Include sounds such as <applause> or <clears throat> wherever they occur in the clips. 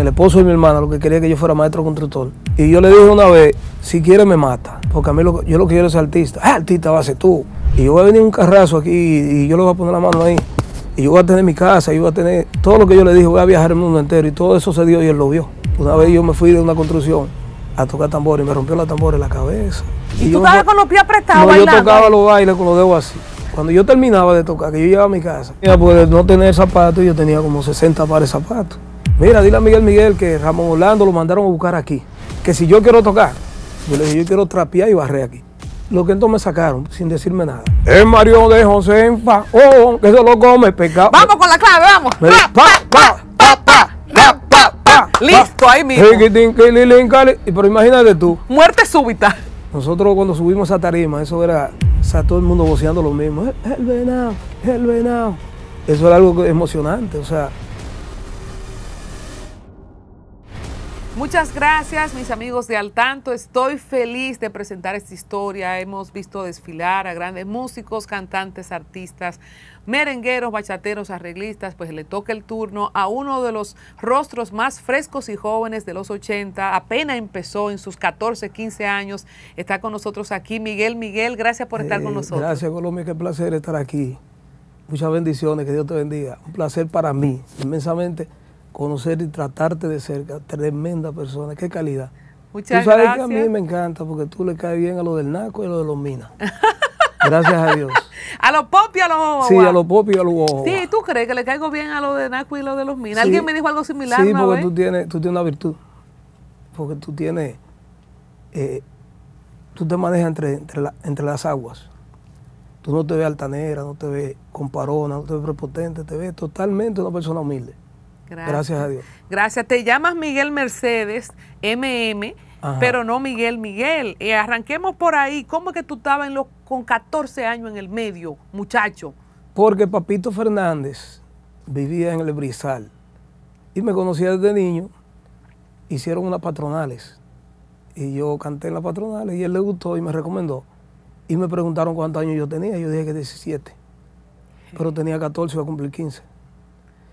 El esposo de mi hermana lo que quería que yo fuera maestro constructor. Y yo le dije una vez, si quiere me mata, porque a mí lo, yo lo que quiero es artista. Ah, artista vas a ser tú. Y yo voy a venir un carrazo aquí y yo le voy a poner la mano ahí. Y yo voy a tener mi casa, yo voy a tener todo lo que yo le dije, voy a viajar el mundo entero. Y todo eso se dio y él lo vio. Una vez yo me fui de una construcción a tocar tambor y me rompió la tambora en la cabeza. ¿Y, tú estabas con los pies apretados bailando? yo tocaba los bailes con los dedos así. Cuando yo terminaba de tocar, que yo llegaba a mi casa, pues no tener zapatos, yo tenía como 60 pares de zapatos mira, dile a Miguel Miguel que Ramón Orlando lo mandaron a buscar aquí, que si yo quiero tocar, yo le dije, yo quiero trapear y barrer aquí. Lo que entonces me sacaron sin decirme nada. El Mario de José enfa, oh, que se lo come pecado. Vamos con la clave, vamos. Listo, ahí mismo. Pero imagínate tú. Muerte súbita. Nosotros cuando subimos a tarima, eso era, o sea, todo el mundo voceando lo mismo. Eh, el venado, el venado. Eso era algo emocionante, o sea, Muchas gracias, mis amigos de Al Tanto. Estoy feliz de presentar esta historia. Hemos visto desfilar a grandes músicos, cantantes, artistas, merengueros, bachateros, arreglistas. Pues le toca el turno a uno de los rostros más frescos y jóvenes de los 80. Apenas empezó en sus 14, 15 años. Está con nosotros aquí Miguel. Miguel, gracias por estar con eh, nosotros. Gracias, Colombia. Qué placer estar aquí. Muchas bendiciones. Que Dios te bendiga. Un placer para mí, inmensamente conocer y tratarte de cerca. Tremenda persona, qué calidad. Muchas tú sabes que a mí me encanta porque tú le caes bien a lo del Naco y a lo de los Minas. <laughs> Gracias a Dios. <laughs> a los pop y a los ojos. Sí, a los pop y a los ojos. Sí, ¿tú crees que le caigo bien a lo de Naco y lo de los Minas? Alguien me dijo algo similar. Sí, porque tú tienes, tú tienes una virtud. Porque tú tienes. Eh, tú te manejas entre, entre, entre las aguas. Tú no te ves altanera, no te ves comparona, no te ves prepotente, te ves totalmente una persona humilde. Gracias. Gracias a Dios. Gracias. Te llamas Miguel Mercedes, MM, pero no Miguel Miguel. Y eh, arranquemos por ahí. ¿Cómo es que tú estabas en los, con 14 años en el medio, muchacho? Porque Papito Fernández vivía en el Brizal y me conocía desde niño. Hicieron unas patronales y yo canté en las patronales y él le gustó y me recomendó. Y me preguntaron cuántos años yo tenía. Yo dije que 17, pero tenía 14, iba a cumplir 15.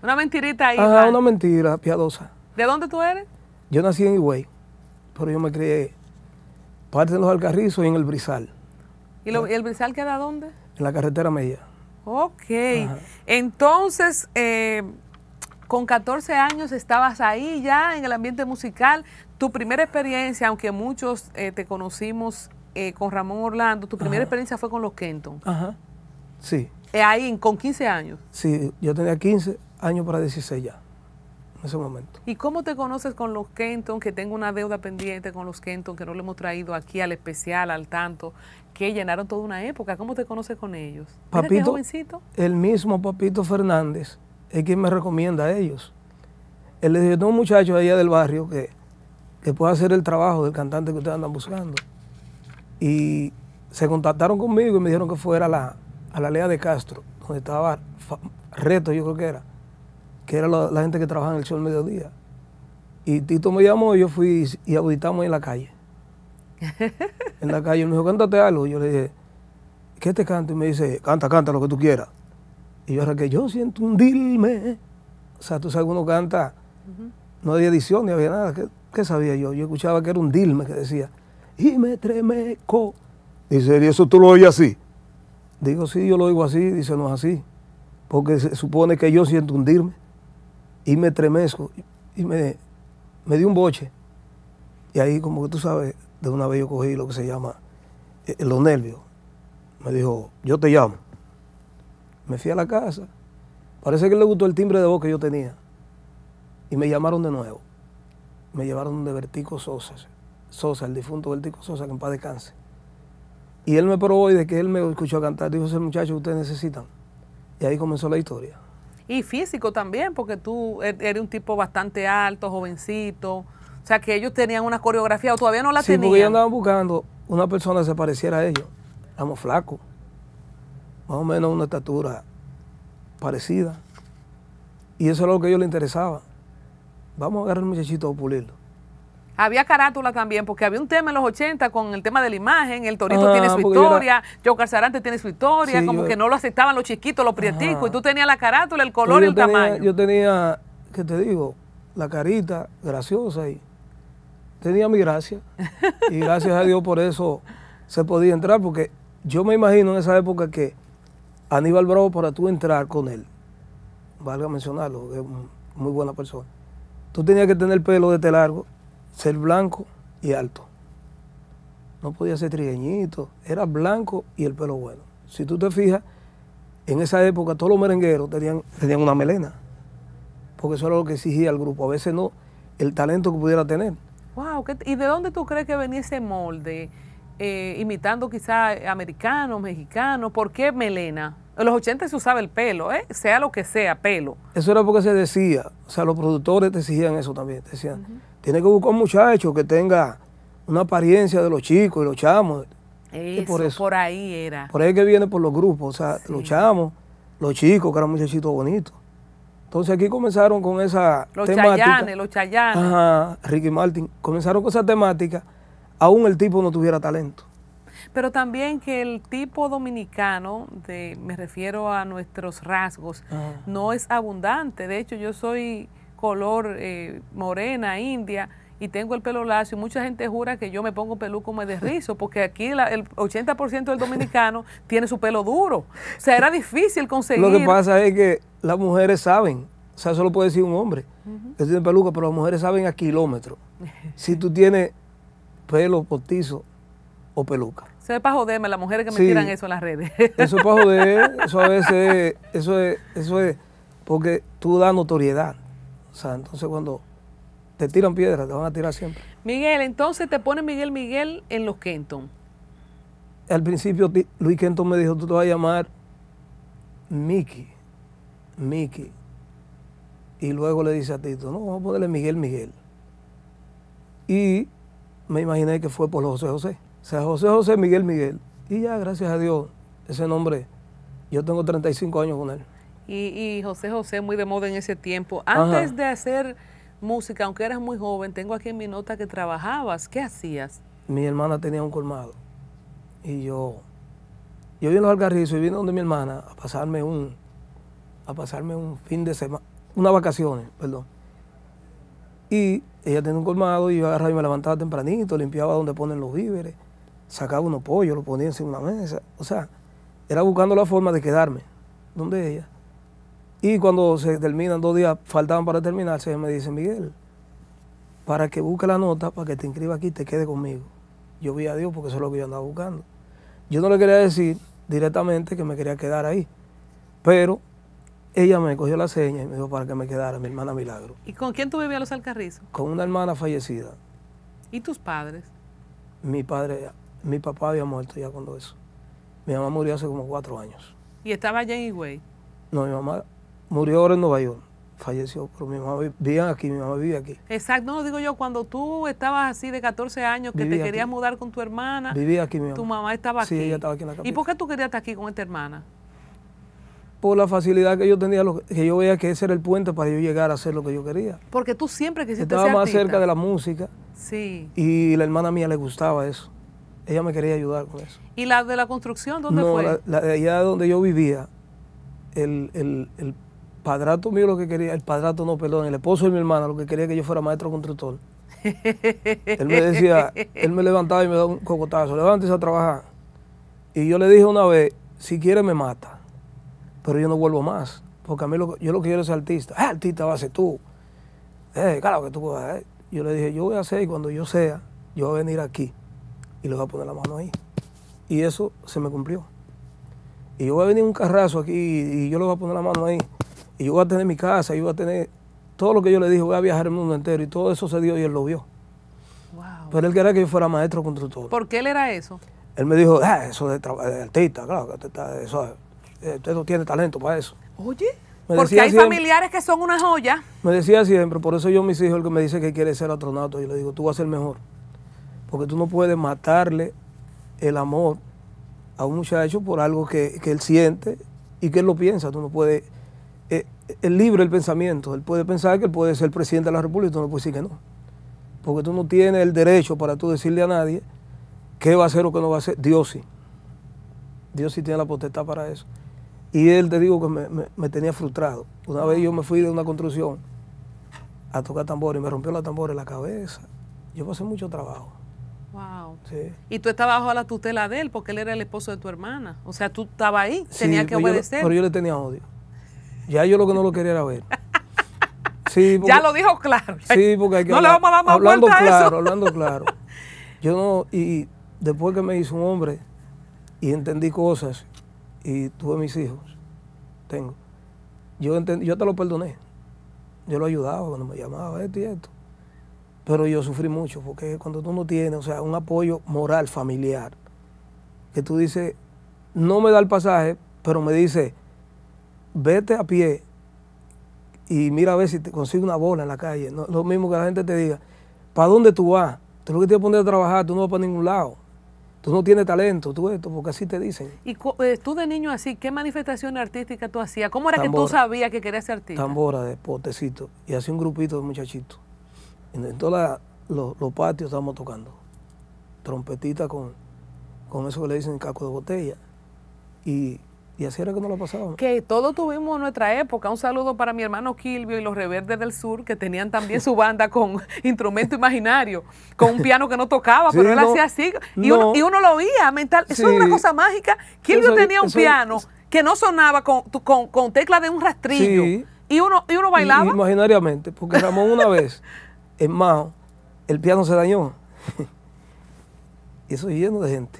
Una mentirita ahí. Ajá, ah, una mentira piadosa. ¿De dónde tú eres? Yo nací en Higüey, pero yo me crié parte de los Alcarrizos y en el Brizal. ¿Y, el Brizal queda dónde? En la carretera media. Ok. Entonces, eh, con 14 años estabas ahí ya en el ambiente musical. Tu primera experiencia, aunque muchos eh, te conocimos eh, con Ramón Orlando, tu primera experiencia fue con los Kenton. Ajá. Sí. ahí, con 15 años. Sí, yo tenía 15 Año para 16 ya, en ese momento. ¿Y cómo te conoces con los Kenton, que tengo una deuda pendiente con los Kenton, que no le hemos traído aquí al especial, al tanto, que llenaron toda una época? ¿Cómo te conoces con ellos? Papito, el mismo Papito Fernández es quien me recomienda a ellos. Él le dijo, tengo un muchacho allá del barrio que, puede hacer el trabajo del cantante que ustedes andan buscando. Y se contactaron conmigo y me dijeron que fuera a la, a la Lea de Castro, donde estaba Reto, yo creo que era que era la, gente que trabajaba en el sol mediodía. Y Tito me llamó y yo fui y auditamos en la calle. <laughs> en la calle, me dijo, cántate algo. Yo le dije, ¿qué te canto? Y me dice, canta, canta lo que tú quieras. Y yo que yo siento un dilme. O sea, tú sabes, uno canta, no había edición ni había nada. ¿Qué, sabía yo? Yo escuchaba que era un dilme que decía, y me tremeco. Dice, ¿y eso tú lo oyes así? Digo, sí, yo lo oigo así. Dice, no es así. Porque se supone que yo siento un dilme y me tremezco, y me, me dio un boche. Y ahí como que tú sabes, de una vez yo cogí lo que se llama eh, eh, los nervios. Me dijo, yo te llamo. Me fui a la casa. Parece que le gustó el timbre de voz que yo tenía. Y me llamaron de nuevo. Me llevaron de Vertico Sosa, Sosa, el difunto Vertico Sosa, que en paz descanse. Y él me probó y de que él me escuchó cantar, dijo, ese muchacho, ustedes necesitan. Y ahí comenzó la historia y físico también, porque tú e-, eres un tipo bastante alto, jovencito. O sea, que ellos tenían una coreografía o todavía no la tenían. Sí, porque ellos andaban buscando una persona que se pareciera a ellos. Éramos flacos, más o menos una estatura parecida. Y eso es lo que a ellos les interesaba. Vamos a agarrar un muchachito a pulirlo. Había carátula también, porque había un tema en los 80 con el tema de la imagen, el Torito ah, tiene su historia, Joe era... tiene su historia, como que no lo aceptaban los chiquitos, los prieticos, y tú tenías la carátula, el color y el tamaño. Yo tenía, ¿qué te digo? La carita graciosa y tenía mi gracia. <laughs> y gracias a Dios por eso se podía entrar, porque yo me imagino en esa época que Aníbal Bravo, para tú entrar con él, valga mencionarlo, es muy buena persona, tú tenías que tener pelo de este largo ser blanco y alto. No podía ser trigueñito, era blanco y el pelo bueno. Si tú te fijas, en esa época todos los merengueros tenían, tenían una melena, porque eso era lo que exigía el grupo, a veces no el talento que pudiera tener. Wow, ¿y de dónde tú crees que venía ese molde? Eh, imitando quizá americanos, mexicanos, ¿por qué melena? En los 80 se usaba el pelo, ¿eh? sea lo que sea, pelo. Eso era porque se decía, o sea, los productores te exigían eso también, te decían, tiene que buscar un muchacho que tenga una apariencia de los chicos y los chamos. Eso, por, ahí era. Por ahí que viene por los grupos, o sea, los chamos, los chicos, que eran muchachitos bonitos. Entonces aquí comenzaron con esa los Chayanes, los chayanes. Ajá, Ricky Martin. Comenzaron con esa temática, aún el tipo no tuviera talento pero también que el tipo dominicano, de, me refiero a nuestros rasgos, ah. no es abundante. De hecho, yo soy color eh, morena, india, y tengo el pelo lacio, mucha gente jura que yo me pongo peluco me desrizo, <laughs> porque aquí el 80% del dominicano <laughs> tiene su pelo duro. O sea, era difícil conseguir. Lo que pasa es que las mujeres saben, o sea, eso lo puede decir un hombre, que tiene peluca, pero las mujeres saben a kilómetros si tú tienes pelo postizo o peluca. Eso es para joderme las mujeres que me tiran eso en las redes. <laughs> Eso es para joder, <laughs> eso a veces, eso es, eso es, porque tú das notoriedad. O sea, entonces cuando te tiran piedras, te van a tirar siempre. Miguel, entonces te pone Miguel Miguel en los Kenton. Al principio Luis Kenton me dijo, tú te vas a llamar Mickey, Mickey. Y luego le dice a Tito, no, vamos a ponerle Miguel Miguel. Y me imaginé que fue por los José José sea, José José Miguel Miguel. Y ya, gracias a Dios, ese nombre, yo tengo 35 años con él. Y, José José, muy de moda en ese tiempo. Antes de hacer música, aunque eras muy joven, tengo aquí en mi nota que trabajabas. ¿Qué hacías? Mi hermana tenía un colmado. Y yo, yo vine a los Algarrizos y vine donde mi hermana a pasarme un, a pasarme un fin de semana, unas vacaciones, perdón. Y ella tenía un colmado y yo agarraba y me levantaba tempranito, limpiaba donde ponen los víveres sacaba unos pollos, lo ponía encima de una mesa. O sea, era buscando la forma de quedarme donde ella. Y cuando se terminan dos días, faltaban para terminarse, ella me dice, Miguel, para que busque la nota, para que te inscriba aquí, te quede conmigo. Yo vi a Dios porque eso es lo que yo andaba buscando. Yo no le quería decir directamente que me quería quedar ahí, pero ella me cogió la seña y me dijo para que me quedara, mi hermana Milagro. ¿Y con quién tú vivías los Alcarrizos? Con una hermana fallecida. ¿Y tus padres? Mi padre mi papá había muerto ya cuando eso. Mi mamá murió hace como cuatro años. ¿Y estaba allá en Higüey? No, mi mamá murió ahora en Nueva York. Falleció, pero mi mamá vivía aquí, mi mamá vive aquí. Exacto, no digo yo, cuando tú estabas así de 14 años, que te querías mudar con tu hermana. Vivía aquí, mi mamá. Tu mamá estaba aquí. Sí, ella estaba aquí en la capital. ¿Y por qué tú querías estar aquí con esta hermana? por la facilidad que yo tenía, que yo veía que ese era el puente para yo llegar a hacer lo que yo quería. Porque tú siempre quisiste Estaba más cerca de la música. Sí. Y la hermana mía le gustaba eso ella me quería ayudar con eso. ¿Y la de la construcción dónde fue? La, allá donde yo vivía, el, padrato mío lo que quería, el padrato no, perdón, el esposo de mi hermana lo que quería que yo fuera maestro constructor. <laughs> él me decía, él me levantaba y me daba un cocotazo, levántese a trabajar. Y yo le dije una vez, si quiere me mata, pero yo no vuelvo más, porque a mí lo, yo lo quiero es artista. Ah, artista vas a ser tú. Eh, claro que tú puedes. Eh". Yo le dije, yo voy a ser y cuando yo sea, yo voy a venir aquí y le voy a poner la mano ahí. Y eso se me cumplió. Y yo voy a venir un carrazo aquí y yo le voy a poner la mano ahí. Y yo voy a tener mi casa, y yo voy a tener todo lo que yo le dije, voy a viajar el mundo entero. Y todo eso se dio y él lo vio. Pero él quería que yo fuera maestro constructor. ¿Por qué él era eso? Él me dijo, ah, eso de, artista, claro, eso, usted no tiene talento para eso. Oye, porque hay familiares que son una joya. Me decía siempre, por eso yo mis hijos, el que me dice que quiere ser astronauta, yo le digo, tú vas a ser mejor. Porque tú no puedes matarle el amor a un muchacho por algo que, él siente y que él lo piensa. Tú no puedes. Eh, libre el pensamiento. Él puede pensar que él puede ser presidente de la República y tú no puedes decir que no. Porque tú no tienes el derecho para tú decirle a nadie qué va a hacer o qué no va a hacer. Dios sí. Dios sí tiene la potestad para eso. Y él te digo que me, tenía frustrado. Una vez yo me fui de una construcción a tocar tambor y me rompió la tambor en la cabeza. Yo pasé mucho trabajo. Wow. Y tú estabas bajo la tutela de él porque él era el esposo de tu hermana. O sea, tú estabas ahí, tenía tenías que obedecer. pero yo le tenía odio. Ya yo lo que no lo quería era ver. <laughs> ya lo dijo claro. no le vamos a dar más hablando claro, hablando claro. <laughs> Yo no y después que me hizo un hombre y entendí cosas y tuve mis hijos, tengo. Yo yo te lo perdoné. Yo lo ayudaba cuando me llamaba esto y esto. Pero yo sufrí mucho, porque cuando tú no tienes, o sea, un apoyo moral, familiar, que tú dices, no me da el pasaje, pero me dice, vete a pie y mira a ver si te consigue una bola en la calle. No, lo mismo que la gente te diga, ¿para dónde tú vas? Tú lo que tienes a poner a trabajar, tú no vas para ningún lado. Tú no tienes talento, tú esto, porque así te dicen. ¿Y eh, tú de niño así, qué manifestación artística tú hacías? ¿Cómo era que tú sabías que querías ser artista? Tambora de potecito. Y hacía un grupito de muchachitos en, todos los, patios estábamos tocando. Trompetita con, con eso que le dicen caco de botella. Y, así era que nos lo pasábamos. Que todos tuvimos nuestra época. Un saludo para mi hermano Kilvio y los Reverdes del Sur, que tenían también su banda <laughs> con instrumento imaginario, con un piano que no tocaba, pero él hacía así. Y, uno, lo oía mental. Eso es una cosa mágica. Kilvio tenía un piano que no sonaba con, con, tecla de un rastrillo. Y uno, y uno bailaba. imaginariamente, porque Ramón una vez <laughs> en Mao, el piano se dañó. <laughs> y eso es lleno de gente.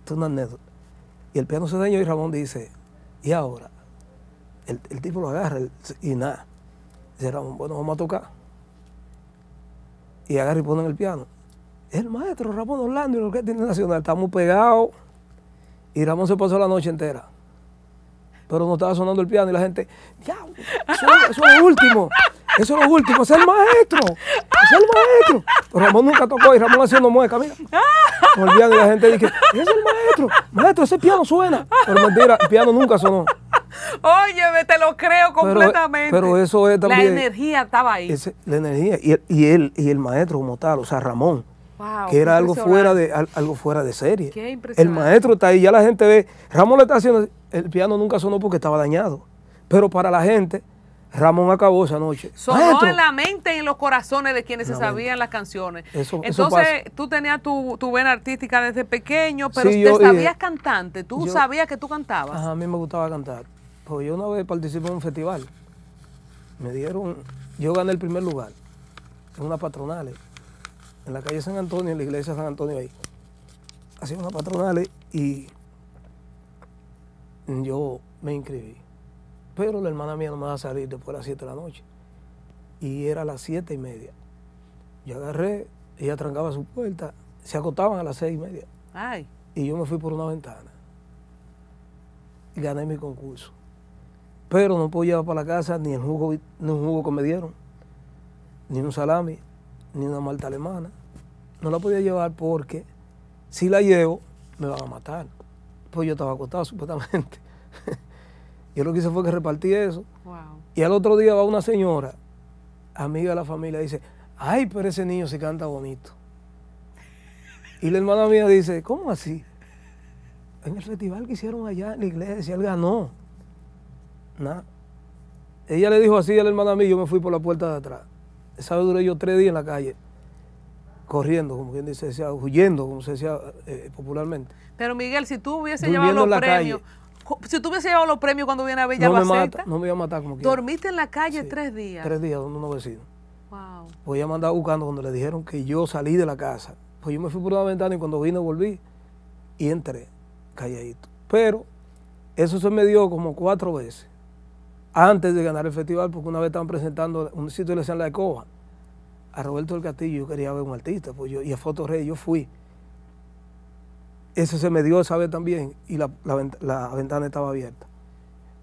Esto es una anécdota. Y el piano se dañó y Ramón dice, ¿y ahora? El, tipo lo agarra y nada. Dice Ramón, bueno, vamos a tocar. Y agarra y pone en el piano. el maestro Ramón Orlando y la Orquesta Internacional. Está muy pegado. Y Ramón se pasó la noche entera. Pero no estaba sonando el piano y la gente, ya eso, es último. Eso es lo último, es el maestro. Es el maestro. Ramón nunca tocó y Ramón haciendo mueca, mira. y la gente dice, es el maestro. Maestro, ese piano suena. Pero mentira, el piano nunca sonó. Óyeme, te lo creo completamente. Pero, eso es también. La energía estaba ahí. la energía. Y, él, y el maestro como tal, o sea, Ramón. Wow, que era algo fuera de algo fuera de serie. Qué impresionante. El maestro está ahí, ya la gente ve, Ramón le está haciendo, el piano nunca sonó porque estaba dañado, pero para la gente Ramón acabó esa noche. Sonó en la mente y en los corazones de quienes se sabían las canciones. Entonces, tú tenías tu, tu, vena artística desde pequeño, pero te eh, sabías cantante, tú sabías que tú cantabas. Ajá, a mí me gustaba cantar. Pues yo una vez participé en un festival. Me dieron, yo gané el primer lugar en una patronales, eh, en la calle San Antonio, en la iglesia San Antonio ahí. Hacía una patronales eh, y yo me inscribí pero la hermana mía no me va a salir después de las 7 de la noche. Y era las 7 y media. Yo agarré, ella trancaba su puerta, se acostaban a las 6 y media. Ay. Y yo me fui por una ventana. Y gané mi concurso. Pero no puedo llevar para la casa ni el jugo, ni un jugo que me dieron, ni un salami, ni una malta alemana. No la podía llevar porque si la llevo, me van a matar. Pues yo estaba acostado, supuestamente. <laughs> Yo lo que hice fue que repartí eso. Y al otro día va una señora, amiga de la familia, dice, ay, pero ese niño se canta bonito. Y la hermana mía dice, ¿cómo así? En el festival que hicieron allá en la iglesia, él ganó. Nada. Ella le dijo así a la hermana mía, yo me fui por la puerta de atrás. Esa vez duré yo tres días en la calle, corriendo, como quien dice, huyendo, como se decía eh, popularmente. Pero Miguel, si tú hubieses llevado los premios, si tú hubiese llevado los premios cuando viene a Bella no me, no me iba a matar como quiera. ¿Dormiste en la calle tres días? Tres días, donde no vecino. Wow. Pues ella me andaba buscando cuando le dijeron que yo salí de la casa. Pues yo me fui por una ventana y cuando vine volví y entré calladito. Pero eso se me dio como cuatro veces antes de ganar el festival, porque una vez estaban presentando un sitio de le sala La Escoba a Roberto del Castillo. Yo quería ver un artista, pues y a Foto yo fui. Ese se me dio esa vez también y la, ventana estaba abierta.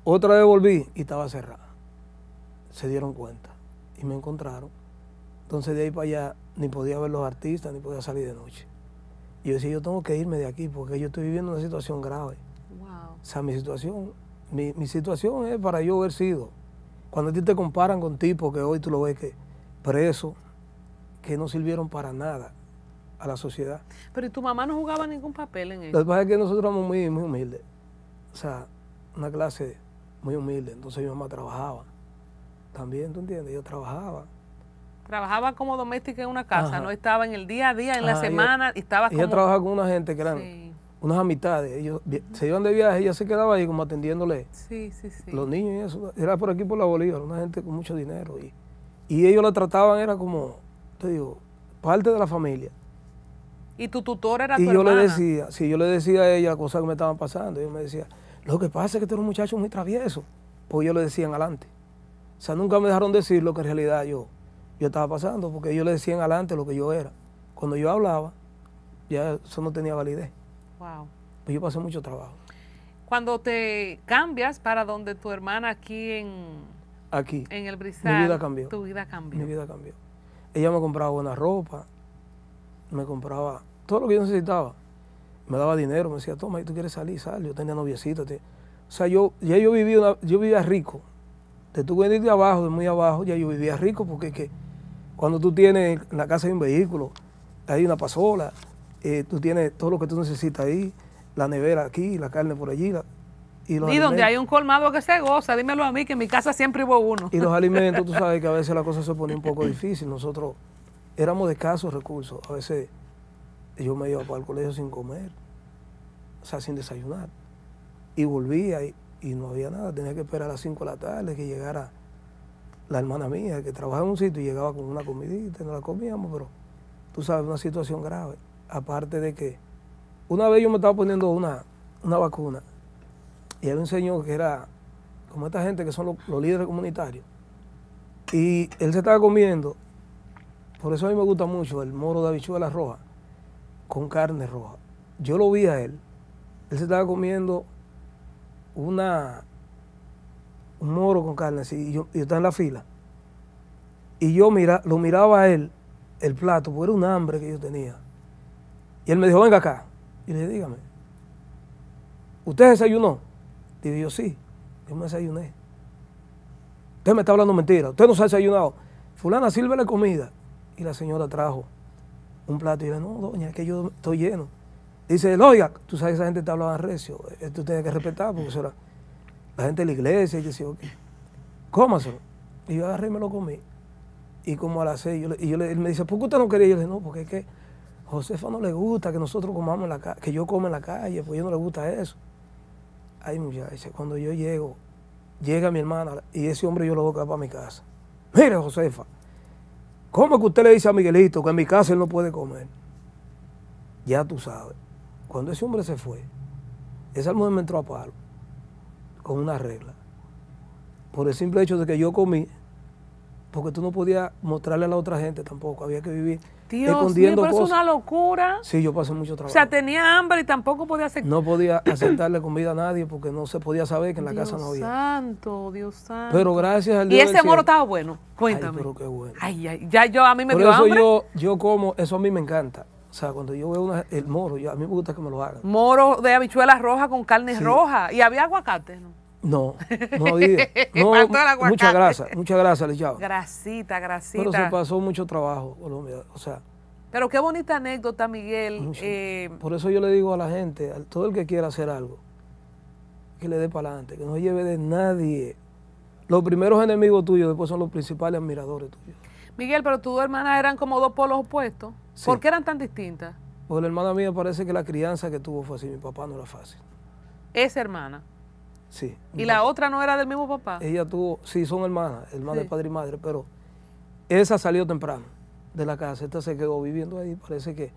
Otra vez volví y estaba cerrada. Se dieron cuenta y me encontraron. Entonces de ahí para allá ni podía ver los artistas, ni podía salir de noche. Y yo decía, yo tengo que irme de aquí porque yo estoy viviendo una situación grave. O sea, mi situación, mi, mi situación es para yo haber sido. Cuando a ti te comparan con tipos que hoy tú lo ves que presos, que no sirvieron para nada, a la sociedad. Pero tu mamá no jugaba ningún papel en eso? Lo que pasa es que nosotros éramos muy, muy humildes. O sea, una clase muy humilde. Entonces mi mamá trabajaba. También, ¿tú entiendes? Yo trabajaba. Trabajaba como doméstica en una casa, no estaba en el día a día, en la semana, y estaba como... Ella trabajaba con una gente que eran unas amistades. Ellos se iban de viaje, y ella se quedaba ahí como atendiéndole sí, sí, sí. los niños y eso. Era por aquí por la Bolívar, una gente con mucho dinero. Y, y ellos la trataban, era como, te digo, parte de la familia. Y tu tutor era y yo le decía, si yo le decía a ella cosas que me estaban pasando, yo me decía, lo que pasa es que tú eres un muchacho muy travieso, pues yo le decía en adelante. O sea, nunca me dejaron decir lo que en realidad yo, yo estaba pasando, porque ellos le decían adelante lo que yo era. Cuando yo hablaba, ya eso no tenía validez. Wow. Pues yo pasé mucho trabajo. Cuando te cambias para donde tu hermana aquí en, aquí, en el Brizal vida cambió. tu vida cambió. Mi vida cambió. Ella me compraba buena ropa, me compraba todo lo que yo necesitaba. Me daba dinero, me decía, toma, tú quieres salir, sal. Yo tenía noviecita. O sea, yo, ya yo vivía, yo vivía rico. De tu venir de abajo, de muy abajo, ya yo vivía rico porque que cuando tú tienes en la casa hay un vehículo, hay una pasola, eh, tú tienes todo lo que tú necesitas ahí, la nevera aquí, la carne por allí, y, y donde hay un colmado que se goza, dímelo a mí, que en mi casa siempre hubo uno. Y los <laughs> alimentos, tú sabes que a veces la cosa se pone un poco difícil. Nosotros éramos de escasos recursos. A veces yo me iba para el colegio sin comer, o sea, sin desayunar. Y volvía y, no había nada. Tenía que esperar a las 5 de la tarde que llegara la hermana mía, que trabajaba en un sitio y llegaba con una comidita, no la comíamos, pero tú sabes, una situación grave. Aparte de que una vez yo me estaba poniendo una, vacuna y había un señor que era como esta gente que son los líderes comunitarios. Y él se estaba comiendo por eso a mí me gusta mucho el moro de habichuela roja con carne roja. Yo lo vi a él. Él se estaba comiendo una, un moro con carne así. Y yo, estaba en la fila. Y yo mira, lo miraba a él, el plato, porque era un hambre que yo tenía. Y él me dijo, venga acá. Y le dije, dígame, ¿usted desayunó? Y yo, sí, yo me desayuné. Usted me está hablando mentira, usted no se ha desayunado. Fulana, sírvele comida y la señora trajo un plato y yo, no, doña, es que yo estoy lleno. Dice oiga, tú sabes que esa gente hablando hablaba recio, esto tiene que respetar porque eso la gente de la iglesia. Y yo decía, cómaselo. Y yo agarré y me lo comí. Y como a las seis, y él me dice, ¿por qué usted no quería? Y yo le dije, no, porque es que Josefa no le gusta que nosotros comamos en la calle, que yo coma en la calle, pues yo no le gusta eso. Ay, muchacha, cuando yo llego, llega mi hermana y ese hombre yo lo voy a para mi casa. Mire, Josefa, ¿Cómo que usted le dice a Miguelito que en mi casa él no puede comer? Ya tú sabes. Cuando ese hombre se fue, esa mujer me entró a palo con una regla. Por el simple hecho de que yo comí, porque tú no podías mostrarle a la otra gente tampoco, había que vivir Dios mío, pero es una locura. Sí, yo pasé mucho trabajo. O sea, tenía hambre y tampoco podía aceptar. No podía <clears throat> aceptarle comida a nadie porque no se podía saber que en la casa no había. santo, Dios santo. Pero gracias al Dios. Y ese moro estaba bueno. Cuéntame. Ay, pero qué bueno. Ay, ay, ya yo a mí me dio Yo, yo como, eso a mí me encanta. O sea, cuando yo veo el moro, yo, a mí me gusta que me lo hagan. Moro de habichuelas rojas con carne roja. Y había aguacate, ¿no? No, no vive. <laughs> No, mucha grasa, mucha grasa le echaba. Grasita, grasita. Pero se pasó mucho trabajo, Colombia. O sea. Pero qué bonita anécdota, Miguel. Eh. por eso yo le digo a la gente, a todo el que quiera hacer algo, que le dé para adelante, que no lleve de nadie. Los primeros enemigos tuyos después son los principales admiradores tuyos. Miguel, pero tus dos hermanas eran como dos polos opuestos. Sí. ¿Por qué eran tan distintas? Pues la hermana mía parece que la crianza que tuvo fue así, mi papá no era fácil. ¿Esa hermana? Sí. ¿Y la otra no era del mismo papá? Ella tuvo, sí, son hermanas, hermanas de padre y madre, pero esa salió temprano de la casa. Esta se quedó viviendo ahí, parece que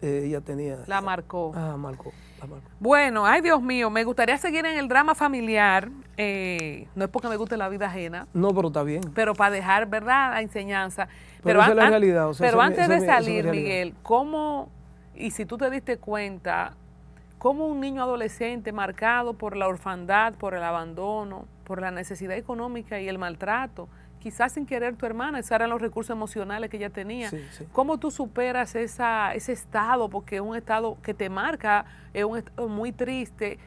eh, ella tenía... La marcó. Ah, marcó, la marcó. Bueno, ay Dios mío, me gustaría seguir en el drama familiar. Eh, no es porque me guste la vida ajena. No, pero está bien. Pero para dejar, ¿verdad?, la enseñanza. Pero, pero antes de salir, Miguel, ¿cómo... Y si tú te diste cuenta, cómo un niño adolescente marcado por la orfandad, por el abandono, por la necesidad económica y el maltrato, quizás sin querer tu hermana, esos eran los recursos emocionales que ella tenía. ¿Cómo tú superas esa, ese estado? Porque es un estado que te marca, es un estado muy triste,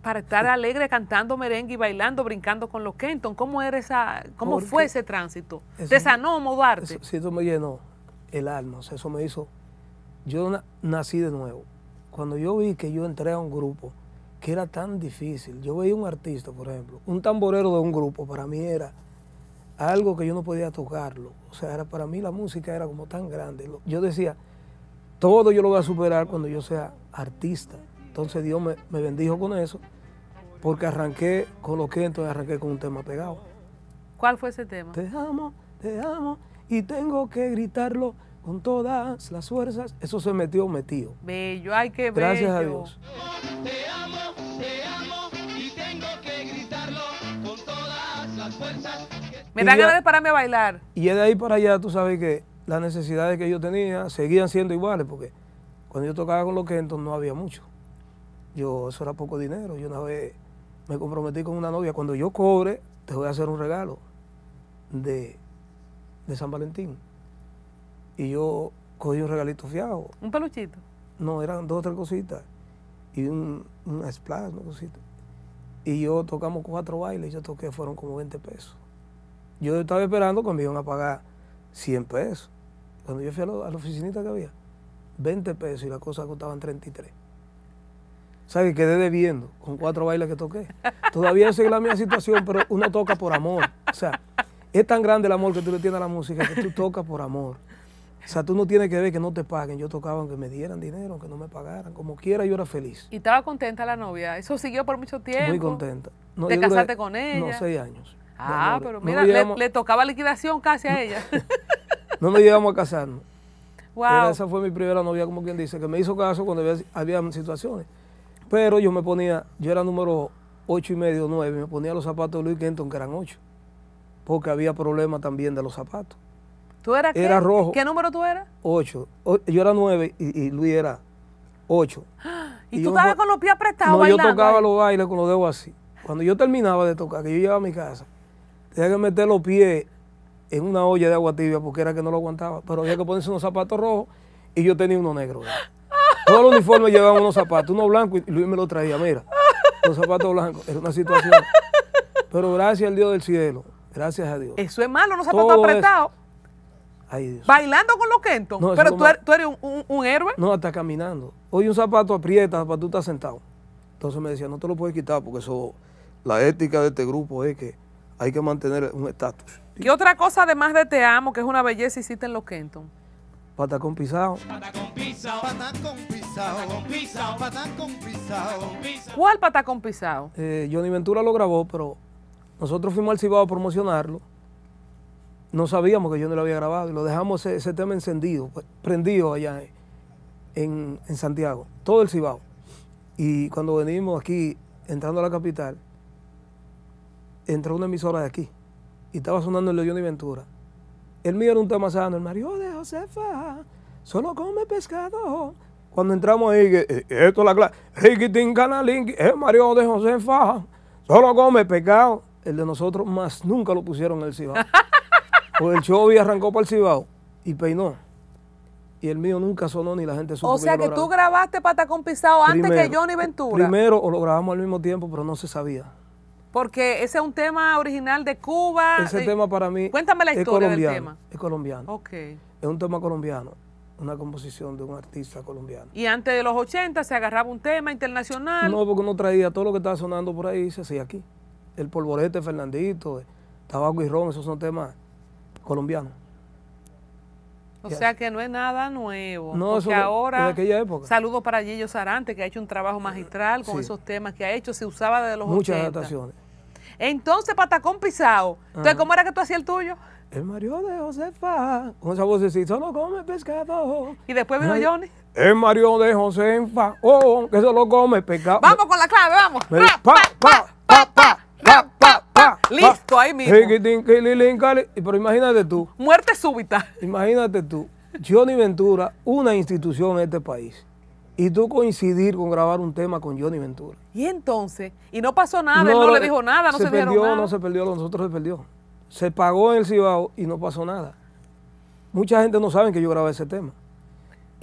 para estar alegre cantando merengue y bailando, brincando con los Kenton. ¿Cómo, era esa, cómo fue ese tránsito? ¿Te sanó, o sí, eso me llenó el alma, eso me hizo... Yo nací de nuevo cuando yo vi que yo entré a un grupo que era tan difícil, yo veía un artista, por ejemplo, un tamborero de un grupo, para mí era algo que yo no podía tocarlo. O sea, para mí la música era como tan grande. Yo decía, todo yo lo voy a superar cuando yo sea artista. Entonces Dios me, bendijo con eso, porque arranqué con lo que entonces arranqué con un tema pegado. ¿Cuál fue ese tema? Te amo, te amo y tengo que gritarlo con todas las fuerzas. Eso se metió metido. Bello, hay que ver. Gracias a Dios. Te amo, te amo y tengo que gritarlo con todas las fuerzas. Me dan ganas de pararme a bailar. Y de ahí para allá, tú sabes que las necesidades que yo tenía seguían siendo iguales, porque cuando yo tocaba con los Kentos no había mucho. Yo, eso era poco dinero. Yo una vez me comprometí con una novia, cuando yo cobre, te voy a hacer un regalo de, de San Valentín y yo cogí un regalito fiado. ¿Un peluchito? No, eran dos o tres cositas. Y un, una splash, una cosita. Y yo tocamos cuatro bailes, y yo toqué, fueron como 20 pesos. Yo estaba esperando que me iban a pagar 100 pesos. Cuando yo fui a, la oficinita que había, 20 pesos y las cosas costaban 33. O sea, que quedé debiendo con cuatro bailes que toqué. Todavía sigue la misma situación, pero uno toca por amor. O sea, es tan grande el amor que tú le tienes a la música que tú tocas por amor. O sea, tú no tienes que ver que no te paguen. Yo tocaba que me dieran dinero, que no me pagaran. Como quiera, yo era feliz. ¿Y estaba contenta la novia? ¿Eso siguió por mucho tiempo? Muy contenta. No, ¿Te casaste con ella? No, seis años. Ah, pero mira, le, tocaba liquidación casi a ella. <laughs> no nos llegamos a casarnos. Wow. esa fue mi primera novia, como quien dice, que me hizo caso cuando había, situaciones. Pero yo me ponía, yo era número ocho y medio, nueve, me ponía los zapatos de Louis Kenton, que eran ocho, porque había problemas también de los zapatos. ¿Tú Era rojo. ¿Qué número tú eras? Ocho. yo era nueve y, Luis era ocho. <gasps> Y, tú estabas con los pies apretados No, yo tocaba los bailes con los dedos así. Cuando yo terminaba de tocar, que yo llevaba a mi casa, tenía que meter los pies en una olla de agua tibia porque era que no lo aguantaba. Pero había que ponerse unos zapatos rojos y yo tenía uno negro. <laughs> Todos los uniformes llevaban unos zapatos, uno blanco y Luis me lo traía, mira, los zapatos blancos. Era una situación. Pero gracias al Dios del cielo, gracias a Dios. Eso es malo, no zapatos apretados. Bailando con los Kenton. pero er-, tú, eres un, héroe. No, hasta caminando. Hoy un zapato aprieta, para tú estás sentado. Entonces me decía, no te lo puedes quitar porque eso, la ética de este grupo es que hay que mantener un estatus. ¿Qué otra cosa además de Te Amo, que es una belleza, hiciste en los Kenton? Patacón pisado. Patacón pisado. con pisado. con pisado. pisado. ¿Cuál patacón pisado? Eh, Johnny Ventura lo grabó, pero nosotros fuimos al Cibao a promocionarlo no sabíamos que yo no lo había grabado y lo dejamos ese, tema encendido, pues, prendido allá en, Santiago, todo el Cibao. Y cuando venimos aquí, entrando a la capital, entró una emisora de aquí y estaba sonando el León y Ventura. El mío era un tema sano, el Mario de Josefa, solo come pescado. Cuando entramos ahí, eh, eh, esto es la clase, Riquitín Canalín, el Mario de Josefa, solo come pescado. El de nosotros más nunca lo pusieron en el Cibao. <laughs> Pues el show y arrancó para el Cibao y peinó. Y el mío nunca sonó ni la gente supo. O sea que, tú grabaste con Pisado antes que Johnny Ventura. Primero o lo grabamos al mismo tiempo, pero no se sabía. Porque ese es un tema original de Cuba. Ese tema para mí. Cuéntame la historia del tema. Es colombiano. Ok. Es un tema colombiano una composición de un artista colombiano. Y antes de los 80 se agarraba un tema internacional. No, porque uno traía todo lo que estaba sonando por ahí y se hacía aquí. El polvorete, Fernandito, Tabaco y Ron, esos son temas colombiano. O sea que no es nada nuevo. No, porque ahora, de aquella época. saludo para Gillo Sarante, que ha hecho un trabajo magistral con esos temas que ha hecho, se usaba desde los Muchas adaptaciones. Entonces, Patacón Pisao, entonces, ¿cómo era que tú hacías el tuyo? El Mario de Josefa, con esa vocecita, no come pescado. Y después vino Johnny. El Mario de Josefa, oh, que solo come pescado. Vamos con la clave, vamos. pa, pa, pa, pa, pa, pa, Listo, ahí mismo. Pero imagínate tú. Muerte súbita. Imagínate tú. Johnny Ventura, una institución en este país. Y tú coincidir con grabar un tema con Johnny Ventura. Y entonces, y no pasó nada, no, él no le dijo nada, no se, se perdió, No se perdió, nosotros se perdió. Se pagó en el Cibao y no pasó nada. Mucha gente no sabe que yo grabé ese tema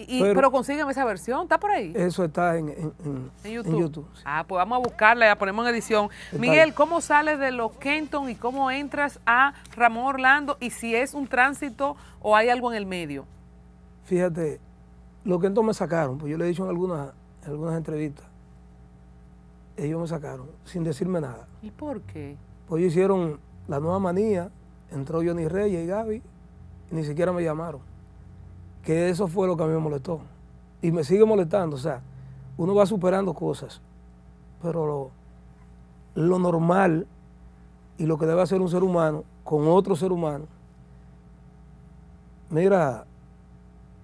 pero, consígueme esa versión, ¿está por ahí? Eso está en, en, YouTube. Ah, pues vamos a buscarla, la ponemos en edición. Miguel, ¿cómo sales de los Kenton y cómo entras a Ramón Orlando y si es un tránsito o hay algo en el medio? Fíjate, los Kenton me sacaron, pues yo le he dicho en algunas, algunas entrevistas, ellos me sacaron sin decirme nada. ¿Y por qué? Pues ellos hicieron la nueva manía, entró Johnny Reyes y Gaby ni siquiera me llamaron que eso fue lo que a mí me molestó. Y me sigue molestando, o sea, uno va superando cosas, pero lo, normal y lo que debe hacer un ser humano con otro ser humano, mira,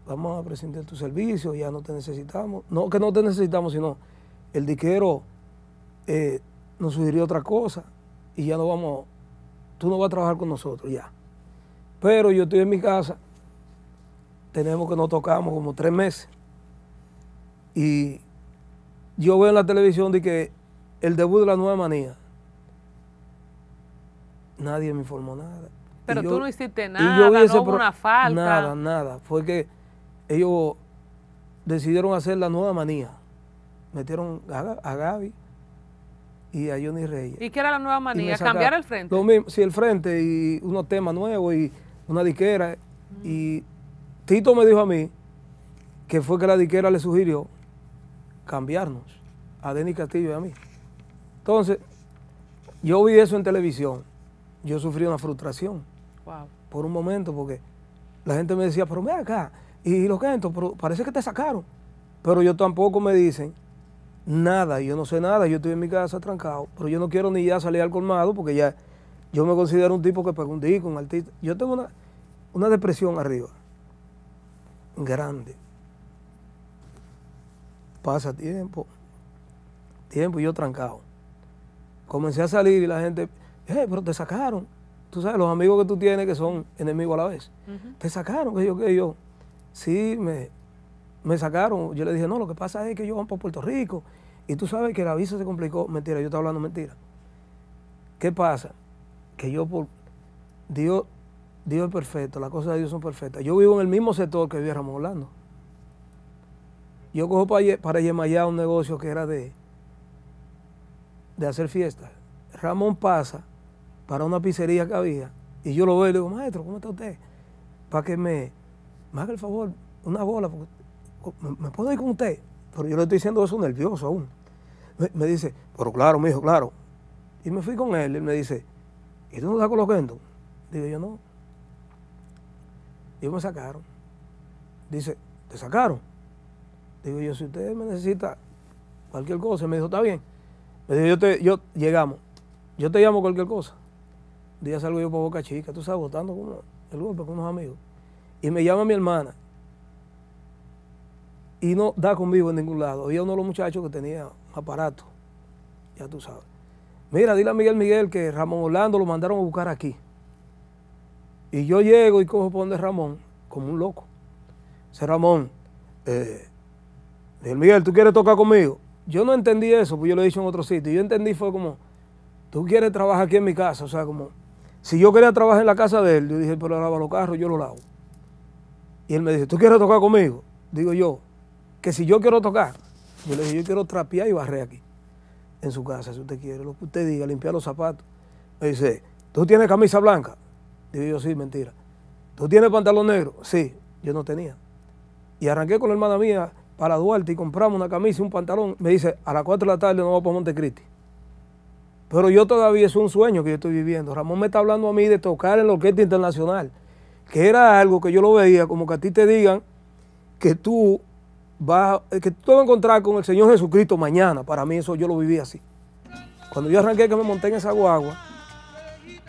vamos a presentar tu servicio, ya no te necesitamos. No que no te necesitamos, sino el diquero eh, nos sugirió otra cosa y ya no vamos, tú no vas a trabajar con nosotros, ya. Pero yo estoy en mi casa tenemos que no tocamos como tres meses. Y yo veo en la televisión de que el debut de la nueva manía. Nadie me informó nada. Pero tú no hiciste nada, no hubo una falta. Nada, nada. Fue que ellos decidieron hacer la nueva manía. Metieron a, a Gaby y a Johnny Reyes. ¿Y qué era la nueva manía? ¿Cambiar el frente? Lo mismo, sí, el frente y unos temas nuevos y una diquera. Mm. Y Tito me dijo a mí que fue que la diquera le sugirió cambiarnos a Denis Castillo y a mí. Entonces, yo vi eso en televisión. Yo sufrí una frustración por un momento porque la gente me decía, pero mira acá, y los cantos, pero parece que te sacaron. Pero yo tampoco me dicen nada, yo no sé nada, yo estoy en mi casa trancado, pero yo no quiero ni ya salir al colmado porque ya yo me considero un tipo que pegó un un artista. Yo tengo una, una depresión arriba grande. Pasa tiempo, tiempo y yo trancado. Comencé a salir y la gente, eh, pero te sacaron. Tú sabes, los amigos que tú tienes que son enemigos a la vez. Te sacaron, que yo, que yo. Sí, me, me sacaron. Yo le dije, no, lo que pasa es que yo van para Puerto Rico. Y tú sabes que la visa se complicó. Mentira, yo estaba hablando mentira. ¿Qué pasa? Que yo por Dios Dios es perfecto, las cosas de Dios son perfectas. Yo vivo en el mismo sector que vive Ramón Orlando. Yo cojo para Yemayá un negocio que era de, de hacer fiestas. Ramón pasa para una pizzería que había y yo lo veo y le digo, maestro, ¿cómo está usted? Para que me, haga el favor, una bola, oh, ¿me, puedo ir con usted? Pero yo le estoy diciendo eso nervioso aún. Me, dice, pero claro, mi hijo, claro. Y me fui con él, y me dice, ¿y tú no estás con Digo yo no. Digo, me sacaron. Dice, ¿te sacaron? Digo yo, si usted me necesita cualquier cosa, me dijo, está bien. Me dijo, yo te, yo, llegamos, yo te llamo cualquier cosa. Un día salgo yo por Boca Chica, tú sabes, votando el golpe con unos amigos. Y me llama mi hermana. Y no da conmigo en ningún lado. Había uno de los muchachos que tenía un aparato, ya tú sabes. Mira, dile a Miguel Miguel que Ramón Orlando lo mandaron a buscar aquí. Y yo llego y cojo por Ramón, como un loco. Dice Ramón, eh, Miguel, ¿tú quieres tocar conmigo? Yo no entendí eso, pues yo lo he dicho en otro sitio. Yo entendí fue como, tú quieres trabajar aquí en mi casa. O sea, como, si yo quería trabajar en la casa de él, yo dije, pero lava los carros, yo lo lavo. Y él me dice, ¿tú quieres tocar conmigo? Digo yo, que si yo quiero tocar, yo le dije, yo quiero trapear y barrer aquí, en su casa, si usted quiere, lo que usted diga, limpiar los zapatos. Me dice, ¿tú tienes camisa blanca? Digo yo, sí, mentira. ¿Tú tienes pantalón negro? Sí, yo no tenía. Y arranqué con la hermana mía para Duarte y compramos una camisa y un pantalón. Me dice, a las 4 de la tarde nos vamos para Montecristi. Pero yo todavía es un sueño que yo estoy viviendo. Ramón me está hablando a mí de tocar en la Orquesta Internacional, que era algo que yo lo veía como que a ti te digan que tú vas, que tú vas a encontrar con el Señor Jesucristo mañana. Para mí eso yo lo viví así. Cuando yo arranqué que me monté en esa guagua,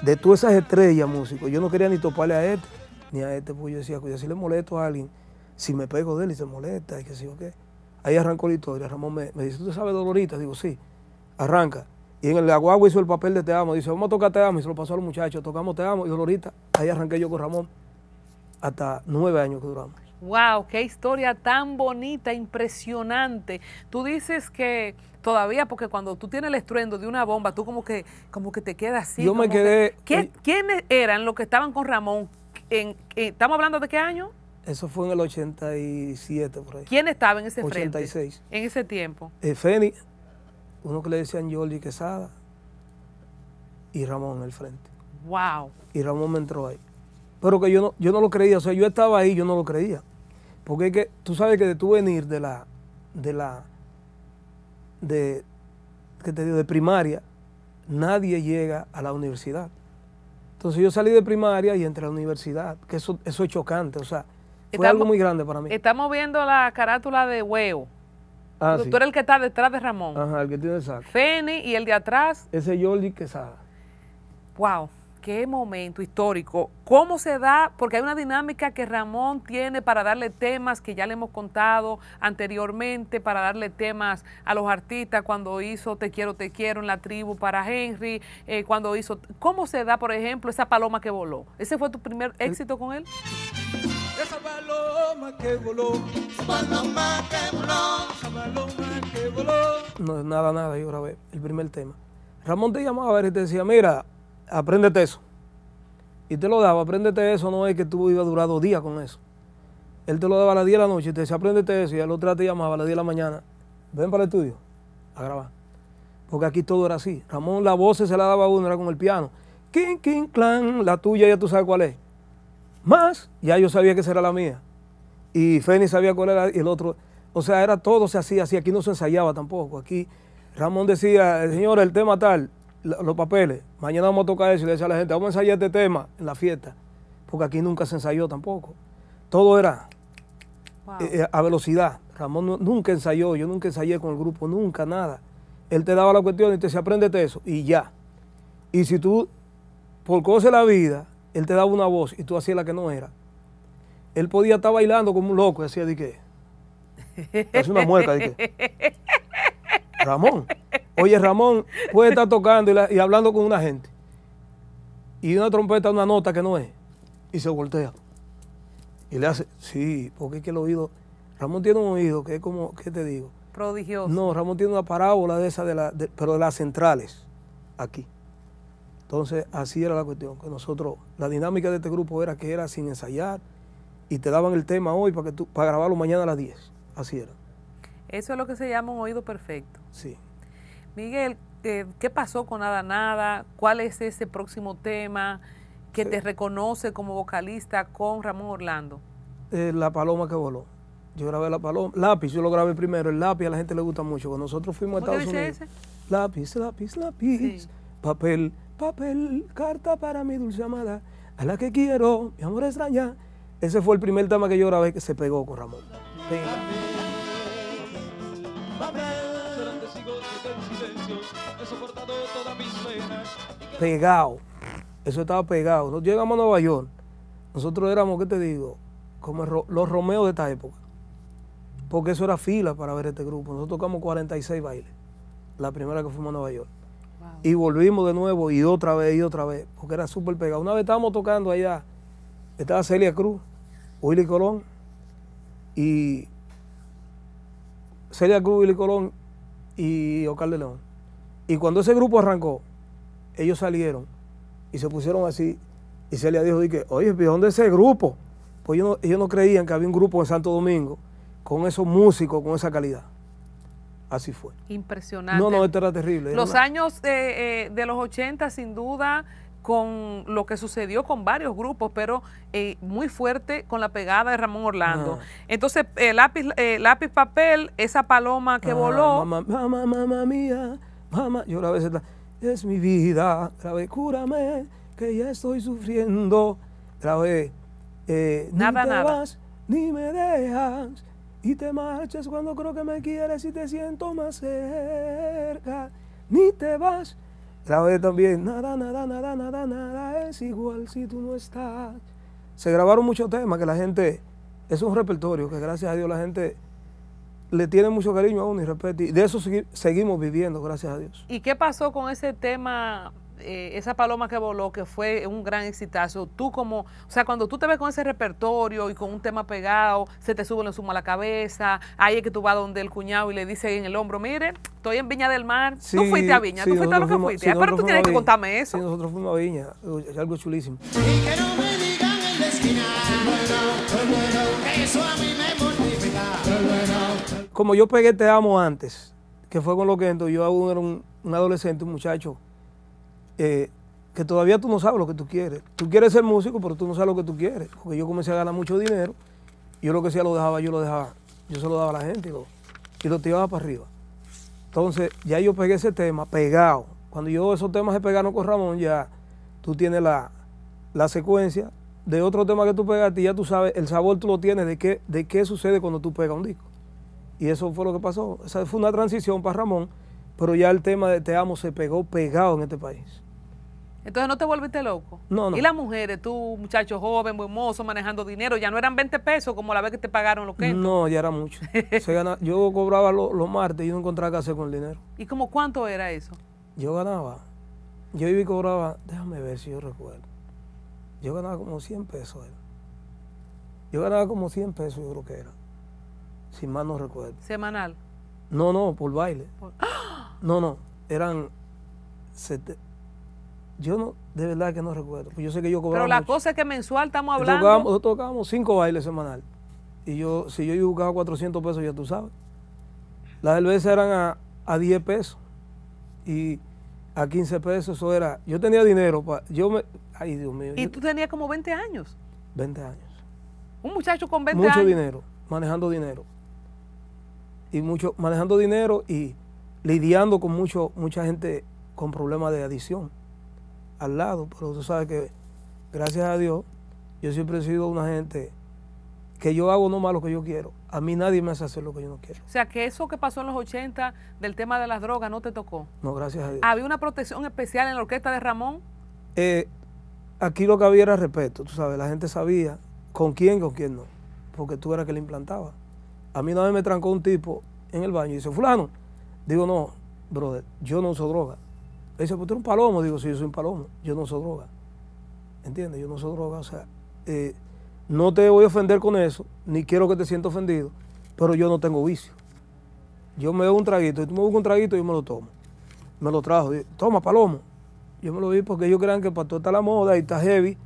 de todas esas estrellas, músicos, yo no quería ni toparle a este, ni a este, porque yo decía, si le molesto a alguien, si me pego de él y se molesta, y que sí yo qué. Ahí arrancó la historia. Ramón me, dice, ¿tú sabes Dolorita? Digo, sí, arranca. Y en el Aguagua hizo el papel de Te Amo. Dice, vamos a tocar Te Amo. Y se lo pasó a los muchachos, tocamos Te Amo. Y Dolorita, ahí arranqué yo con Ramón. Hasta nueve años que duramos. ¡Wow! ¡Qué historia tan bonita, impresionante! Tú dices que Todavía, porque cuando tú tienes el estruendo de una bomba, tú como que, como que te quedas así. Yo me quedé. Eh, ¿Quiénes eran los que estaban con Ramón? ¿Estamos hablando de qué año? Eso fue en el 87, por ahí. ¿Quién estaba en ese 86. frente? En ese tiempo. Eh, Feni, uno que le decían Jordi Quesada y Ramón en el frente. Wow. Y Ramón me entró ahí. Pero que yo no, yo no lo creía, o sea, yo estaba ahí, yo no lo creía. Porque es que tú sabes que de tú venir de la, de la, de, que te de primaria, nadie llega a la universidad. Entonces yo salí de primaria y entré a la universidad, que eso, eso es chocante, o sea, fue algo muy grande para mí. Estamos viendo la carátula de huevo. Ah, eres el que está detrás de Ramón. Ajá, el que tiene Feni y el de atrás. Ese es Jordi Quesada. Wow qué momento histórico, cómo se da, porque hay una dinámica que Ramón tiene para darle temas que ya le hemos contado anteriormente, para darle temas a los artistas cuando hizo Te quiero, te quiero en la tribu para Henry, eh, cuando hizo, ¿cómo se da, por ejemplo, esa paloma que voló? ¿Ese fue tu primer éxito con él? Esa paloma que voló, esa paloma que voló, esa paloma que voló. No, nada, nada, yo grabé el primer tema. Ramón te llamaba a ver y te decía, mira, apréndete eso. Y te lo daba, apréndete eso, no es que tú ibas a dos días con eso. Él te lo daba a las 10 de la noche y te decía, apréndete eso, y al otro día te llamaba a las 10 de la mañana, ven para el estudio a grabar. Porque aquí todo era así. Ramón, la voz se la daba a uno, era con el piano. King, King, Clan, la tuya ya tú sabes cuál es. Más, ya yo sabía que esa era la mía. Y Feni sabía cuál era y el otro. O sea, era todo se hacía así. Aquí no se ensayaba tampoco. Aquí Ramón decía, señor, el tema tal, los papeles. Mañana vamos a tocar eso y le decía a la gente, vamos a ensayar este tema en la fiesta, porque aquí nunca se ensayó tampoco. Todo era eh, eh, a velocidad. Ramón nunca ensayó, yo nunca ensayé con el grupo, nunca, nada. Él te daba la cuestión y te decía, apréndete eso, y ya. Y si tú, por cosas de la vida, él te daba una voz y tú hacías la que no era. Él podía estar bailando como un loco, decía, ¿de qué? es una mueca, ¿de qué? Ramón. Oye, Ramón puede estar tocando y, hablando con una gente. Y una trompeta, una nota que no es. Y se voltea. Y le hace, sí, porque es que el oído. Ramón tiene un oído que es como, ¿qué te digo? Prodigioso. No, Ramón tiene una parábola de esa, de pero de las centrales, aquí. Entonces, así era la cuestión, que nosotros, la dinámica de este grupo era que era sin ensayar y te daban el tema hoy para, tú, para grabarlo mañana a las 10. Así era. Eso es lo que se llama un oído perfecto. Sí. Miguel, ¿qué pasó con Nada Nada? ¿Cuál es ese próximo tema que te reconoce como vocalista con Ramón Orlando? la paloma que voló. Yo grabé la paloma, lápiz, yo lo grabé primero, el lápiz a la gente le gusta mucho. Cuando nosotros fuimos a Estados Unidos. Ese? Lápiz, lápiz, lápiz, papel, papel, carta para mi dulce amada, a la que quiero, mi amor extraña. Ese fue el primer tema que yo grabé que se pegó con Ramón. pegado. Eso estaba pegado. Nosotros llegamos a Nueva York. Nosotros éramos, ¿qué te digo? Como los Romeos de esta época. Porque eso era fila para ver este grupo. Nosotros tocamos 46 bailes. La primera que fuimos a Nueva York. Y volvimos de nuevo y otra vez y otra vez. Porque era súper pegado. Una vez estábamos tocando allá. Estaba Celia Cruz, Willy Colón. Y Celia Cruz, Willy Colón y Oscar de León. Y cuando ese grupo arrancó, ellos salieron y se pusieron así y se le dijo, dije, oye, ¿dónde es ese grupo? Pues ellos no, creían que había un grupo en Santo Domingo con esos músicos, con esa calidad. Así fue. Impresionante. No, no, esto era terrible. Los años eh, eh, de los 80, sin duda, con lo que sucedió con varios grupos, pero eh, muy fuerte con la pegada de Ramón Orlando. Entonces, lápiz, lápiz papel, esa paloma que voló. Mamá, mamá, mamá mía, mamá. Yo la veces es mi vida. Grave, cúrame, que ya estoy sufriendo. Grave, eh, nada, ni te vas, ni me dejas. Y te marchas cuando creo que me quieres y te siento más cerca. Ni te vas. vez también, nada, nada, nada, nada, nada es igual si tú no estás. Se grabaron muchos temas que la gente, es un repertorio que gracias a Dios la gente le tiene mucho cariño a uno y respeto. Y de eso seguimos viviendo, gracias a Dios. ¿Y qué pasó con ese tema, eh, esa paloma que voló, que fue un gran exitazo? Tú como, o sea, cuando tú te ves con ese repertorio y con un tema pegado, se te sube el sumo a la cabeza, ahí es que tú vas donde el cuñado y le dice en el hombro, mire, estoy en Viña del Mar. tú fuiste a Viña, tú fuiste a lo que fuiste. Pero tú tienes que contarme eso. Sí, nosotros fuimos a Viña, es algo chulísimo. Y que no me digan en la esquina, bueno, eso a mí me como yo pegué Te Amo antes, que fue con lo que yo aún era un, adolescente, un muchacho, eh, que todavía tú no sabes lo que tú quieres. Tú quieres ser músico, pero tú no sabes lo que tú quieres. Porque yo comencé a ganar mucho dinero, yo lo que sea lo dejaba, yo lo dejaba, yo se lo daba a la gente y lo, tiraba para arriba. Entonces, ya yo pegué ese tema pegado. Cuando yo esos temas se pegaron con Ramón, ya tú tienes la, secuencia de otro tema que tú pegaste y ya tú sabes, el sabor tú lo tienes de qué, de qué sucede cuando tú pegas un disco. Y eso fue lo que pasó. Esa fue una transición para Ramón, pero ya el tema de Te Amo se pegó pegado en este país. Entonces no te volviste loco. No, no. Y las mujeres, tú, muchacho joven, muy mozo, manejando dinero, ya no eran 20 pesos como la vez que te pagaron lo que. No, ya era mucho. <laughs> yo cobraba los martes y no encontraba qué hacer con el dinero. ¿Y como cuánto era eso? Yo ganaba, yo iba y cobraba, déjame ver si yo recuerdo. Yo ganaba como 100 pesos. Yo ganaba como 100 pesos, yo creo que era si mal no recuerdo. ¿Semanal? No, no, por baile. <gasps> No, no, eran... Yo no, de verdad que no recuerdo. yo sé que yo cobraba Pero la cosa es que mensual estamos hablando. Nosotros tocábamos, cinco bailes semanal. Y yo, si yo buscaba 400 pesos, ya tú sabes. Las cervezas eran a, 10 pesos. Y a 15 pesos, eso era. Yo tenía dinero para. Yo me, ay, Dios mío. ¿Y tú tenías como 20 años? 20 años. Un muchacho con 20 años. Mucho dinero, manejando dinero y mucho, manejando dinero y lidiando con mucho, mucha gente con problemas de adicción al lado. Pero tú sabes que, gracias a Dios, yo siempre he sido una gente que yo hago no más lo que yo quiero. A mí nadie me hace hacer lo que yo no quiero. O sea, que eso que pasó en los 80 del tema de las drogas no te tocó. No, gracias a Dios. ¿Había una protección especial en la orquesta de Ramón? Eh, aquí lo que había era respeto, tú sabes, la gente sabía con quién, con quién no, porque tú eras que le implantaba. A mí una vez me trancó un tipo en el baño y dice, fulano, digo, no, brother, yo no uso droga. Él dice, pues tú eres un palomo. Digo, sí, yo soy un palomo, yo no uso droga. ¿Entiendes? Yo no uso droga, o sea, eh, no te voy a ofender con eso, ni quiero que te sientas ofendido, pero yo no tengo vicio. Yo me doy un traguito, y tú me buscas un traguito, y yo me lo tomo. Me lo trajo, digo, toma, palomo. Yo me lo vi porque ellos crean que para todo está la moda y está heavy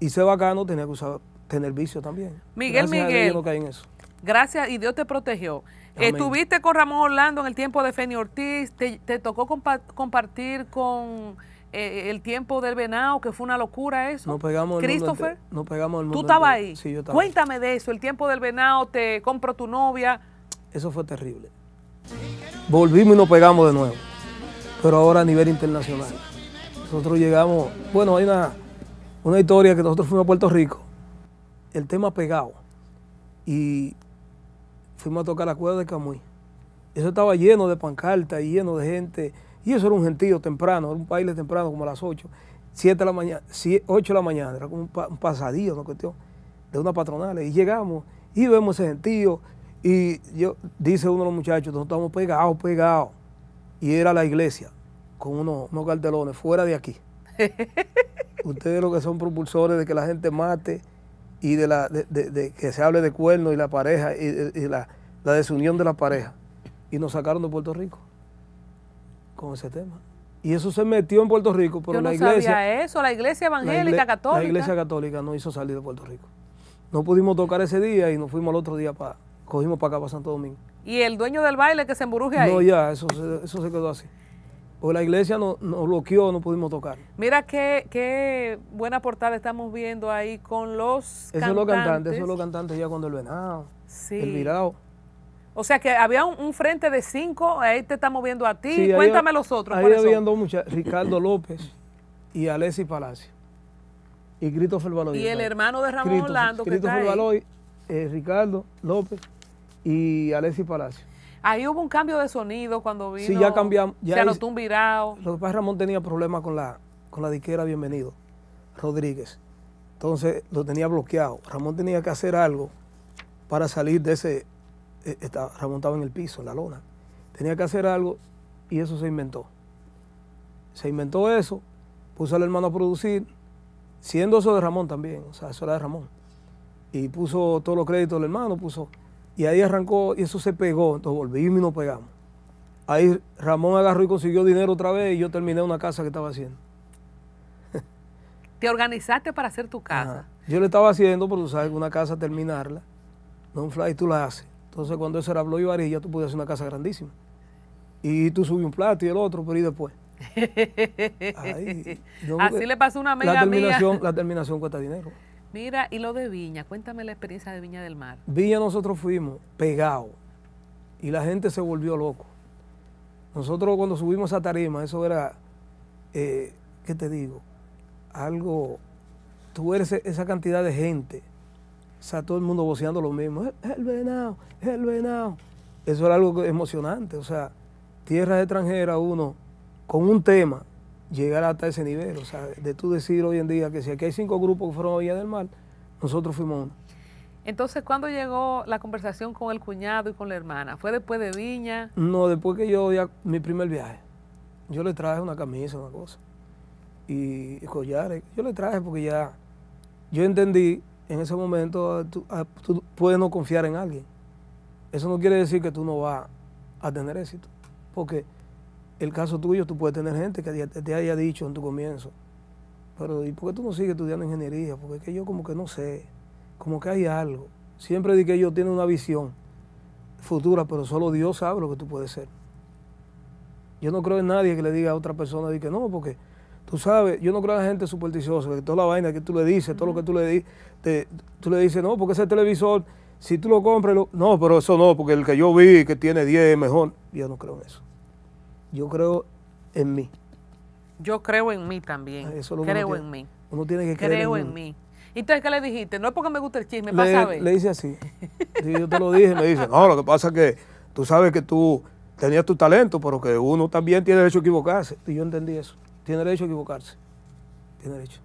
y se bacano tenía que usar, tener vicio también. Miguel, Miguel. no caí en eso. Gracias y Dios te protegió. Estuviste con Ramón Orlando en el tiempo de Feni Ortiz, te, tocó compartir con eh, el tiempo del venado, que fue una locura eso. No pegamos el Christopher. no pegamos el mundo. Tú estabas ahí. Sí, yo estaba. Cuéntame de eso, el tiempo del venado, te compro tu novia. Eso fue terrible. Volvimos y nos pegamos de nuevo, pero ahora a nivel internacional. Nosotros llegamos, bueno, hay una, una historia que nosotros fuimos a Puerto Rico, el tema pegado, y fuimos a tocar la cuerda de Camuy. Eso estaba lleno de pancartas y lleno de gente. Y eso era un gentío temprano, era un baile temprano, como a las 8, 7 de la mañana, 8 de la mañana, era como un, pasadillo, no cuestión, de una patronal. Y llegamos y vemos ese gentío. Y yo, dice uno de los muchachos, nosotros estamos pegados, pegados. Y era la iglesia, con unos, unos cartelones, fuera de aquí. <laughs> Ustedes lo que son propulsores de que la gente mate y de, la, de, que se hable de cuernos y la pareja y, la, la desunión de la pareja. Y nos sacaron de Puerto Rico con ese tema. Y eso se metió en Puerto Rico, pero Yo no la iglesia. Sabía eso, la iglesia evangélica católica. La iglesia católica no hizo salir de Puerto Rico. No pudimos tocar ese día y nos fuimos al otro día para. Cogimos para acá, para Santo Domingo. ¿Y el dueño del baile que se emburuje ahí? No, ya, eso, eso se quedó así. O pues la iglesia nos bloqueó, no pudimos tocar. Mira qué, buena portada estamos viendo ahí con los cantantes. es los cantantes, esos los cantantes ya cuando el venado, sí. el virado. O sea que había un, frente de cinco, ahí te estamos viendo a ti. Cuéntame los otros. Ahí había dos muchachos, Ricardo López y Alessi Palacio. Y Grito Fervaloy Y el hermano de Ramón Orlando. Que eh, Ricardo López y Alessi Palacio. Ahí hubo un cambio de sonido cuando vino. Sí, ya cambiamos. Ya se anotó un virado. Lo que pasa es Ramón tenía problemas con la, con la diquera Bienvenido, Rodríguez. Entonces lo tenía bloqueado. Ramón tenía que hacer algo para salir de ese, eh, estaba en el piso, en la lona. Tenía que hacer algo y eso se inventó. Se inventó eso, puso al hermano a producir, siendo eso de Ramón también, o sea, eso era de Ramón. Y puso todos los créditos del hermano, puso. Y ahí arrancó y eso se pegó, entonces volvimos y nos pegamos. Ahí Ramón agarró y consiguió dinero otra vez y yo terminé una casa que estaba haciendo. <laughs> Te organizaste para hacer tu casa. Yo le estaba haciendo, pero tú sabes una casa terminarla, no un fly, tú la haces. Entonces cuando eso era blow y varilla, tú podías hacer una casa grandísima. Y tú subí un plato y el otro, pero y después. <laughs> Así le pasó una amiga la terminación, La terminación cuesta dinero. Mira, y lo de Viña, cuéntame la experiencia de Viña del Mar. Viña nosotros fuimos pegados y la gente se volvió loco. Nosotros cuando subimos a tarima, eso era, eh, ¿qué te digo? Algo, tú eres esa cantidad de gente o sea, todo el mundo voceando lo mismo. El venado, el venado. Eso era algo emocionante. O sea, tierras extranjeras, uno, con un tema, llegar hasta ese nivel. O sea, de tú decir hoy en día que si aquí hay cinco grupos que fueron a Villa del Mar, nosotros fuimos uno. Entonces, ¿cuándo llegó la conversación con el cuñado y con la hermana? ¿Fue después de Viña? No, después que yo ya, mi primer viaje. Yo le traje una camisa, una cosa. Y collares. Yo le traje porque ya yo entendí en ese momento ah, ah, tú, puedes no confiar en alguien. Eso no quiere decir que tú no vas a tener éxito, porque el caso tuyo, tú puedes tener gente que te, haya dicho en tu comienzo, pero ¿y por qué tú no sigues estudiando ingeniería? Porque es que yo como que no sé, como que hay algo. Siempre di que yo tiene una visión futura, pero solo Dios sabe lo que tú puedes ser. Yo no creo en nadie que le diga a otra persona, di que no, porque Tú sabes, yo no creo en gente supersticiosa, que toda la vaina que tú le dices, todo lo que tú le, dices tú le dices, no, porque ese televisor, si tú lo compras, no, pero eso no, porque el que yo vi que tiene 10 es mejor, yo no creo en eso. Yo creo en mí. Yo creo en mí también. Eso creo en mí. Uno tiene que creer. Creo en, mí. Y Entonces, ¿qué le dijiste? No es porque me gusta el chisme, pasa a ver. Le dice así. yo te lo dije, me dice, no, lo que pasa es que tú sabes que tú tenías tu talento, pero que uno también tiene derecho a equivocarse. Y yo entendí eso tiene derecho a equivocarse. Tiene derecho.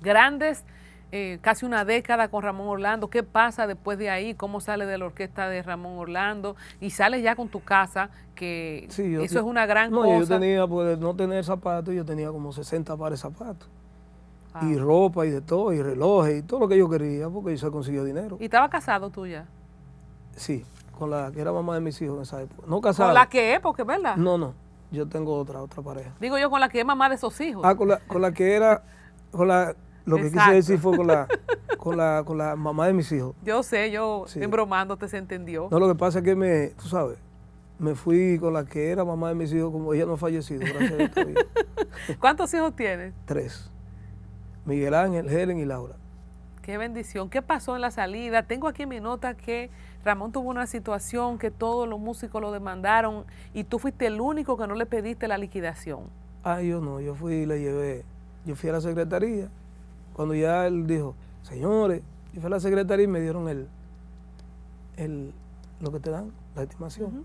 Grandes, eh, casi una década con Ramón Orlando. ¿Qué pasa después de ahí? ¿Cómo sale de la orquesta de Ramón Orlando? Y sale ya con tu casa, que eso es una gran cosa. No, yo tenía, pues no tener zapatos, yo tenía como 60 pares de zapatos. Ah. Y ropa y de todo, y relojes y todo lo que yo quería, porque yo se consiguió dinero. ¿Y estaba casado tú ya? Sí, con la que era mamá de mis hijos en esa época. No casado. ¿Con la que es? Porque, ¿verdad? No, no. Yo tengo otra, otra pareja. Digo yo, con la que es mamá de esos hijos. Ah, con la, con la que era, con la, lo que quise decir fue con la, <laughs> con la, con la mamá de mis hijos. Yo sé, yo sí. estoy te se entendió. No, lo que pasa es que me, tú sabes, me fui con la que era mamá de mis hijos, como ella no ha fallecido, gracias a Dios. <laughs> ¿Cuántos hijos tienes? Tres. Miguel Ángel, Helen y Laura. Qué bendición. ¿Qué pasó en la salida? Tengo aquí en mi nota que Ramón tuvo una situación que todos los músicos lo demandaron y tú fuiste el único que no le pediste la liquidación. Ah, yo no, yo fui y le llevé, yo fui a la secretaría, cuando ya él dijo, señores, yo fui a la secretaría y me dieron el, el lo que te dan, la estimación.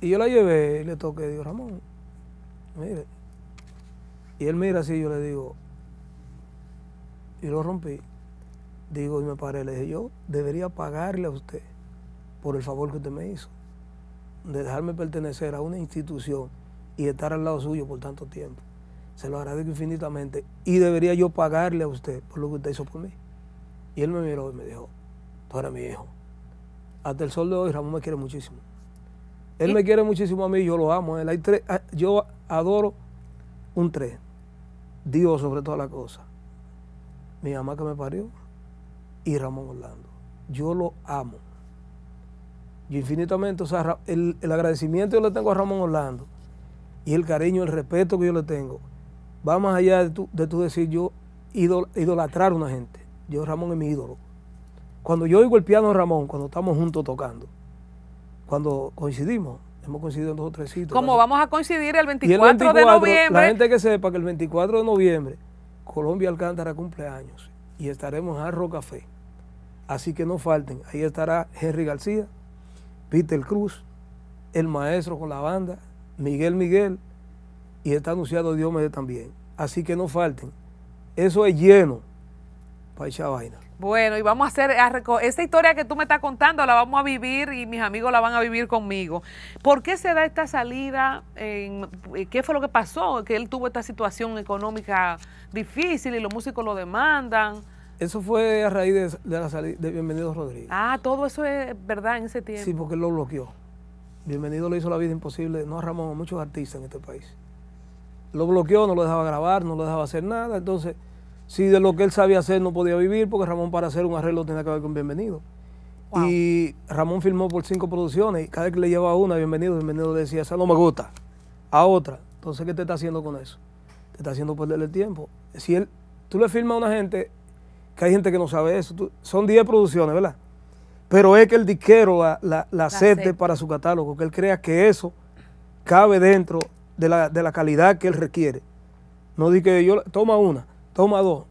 Y yo la llevé y le toqué, digo, Ramón, mire. Y él mira así, yo le digo, y lo rompí. Digo, y me paré, le dije, yo debería pagarle a usted por el favor que usted me hizo, de dejarme pertenecer a una institución y estar al lado suyo por tanto tiempo. Se lo agradezco infinitamente y debería yo pagarle a usted por lo que usted hizo por mí. Y él me miró y me dijo, tú eres mi hijo. Hasta el sol de hoy Ramón me quiere muchísimo. Él me quiere muchísimo a mí, yo lo amo. Hay ah, yo adoro un tres. Dios sobre todas las cosas. Mi mamá que me parió y Ramón Orlando. Yo lo amo. Yo infinitamente, o sea, el, agradecimiento que yo le tengo a Ramón Orlando y el cariño, el respeto que yo le tengo, va más allá de tú, decir yo idolatrar a una gente. Yo Ramón es mi ídolo. Cuando yo oigo el piano de Ramón, cuando estamos juntos tocando, cuando coincidimos, hemos coincidido en dos o tres sitios. Como vamos a coincidir el 24, de noviembre. La gente que sepa que el 24 de noviembre Colombia Alcántara cumpleaños y estaremos en Arrocafé. Café. Así que no falten. Ahí estará Henry García, Peter Cruz, el maestro con la banda, Miguel Miguel, y está anunciado Diomedes también. Así que no falten. Eso es lleno para echar vaina. Bueno, y vamos a hacer, esta historia que tú me estás contando la vamos a vivir y mis amigos la van a vivir conmigo. ¿Por qué se da esta salida? En, eh, ¿Qué fue lo que pasó? Que él tuvo esta situación económica difícil y los músicos lo demandan. Eso fue a raíz de, la salida de Bienvenido Rodríguez. Ah, todo eso es verdad en ese tiempo. Sí, porque él lo bloqueó. Bienvenido le hizo la vida imposible, no a Ramón, a muchos artistas en este país. Lo bloqueó, no lo dejaba grabar, no lo dejaba hacer nada. Entonces, si de lo que él sabía hacer no podía vivir, porque Ramón para hacer un arreglo tenía que ver con Bienvenido. Y Ramón filmó por cinco producciones y cada vez que le llevaba una, Bienvenido, Bienvenido le decía, esa no me gusta, a otra. Entonces, ¿qué te está haciendo con eso? Te está haciendo perder el tiempo. Si él, tú le firmas a una gente hay gente que no sabe eso. son 10 producciones, ¿verdad? Pero es que el disquero la, acepte para su catálogo, que él crea que eso cabe dentro de la, calidad que él requiere. No di que yo, toma una, toma dos.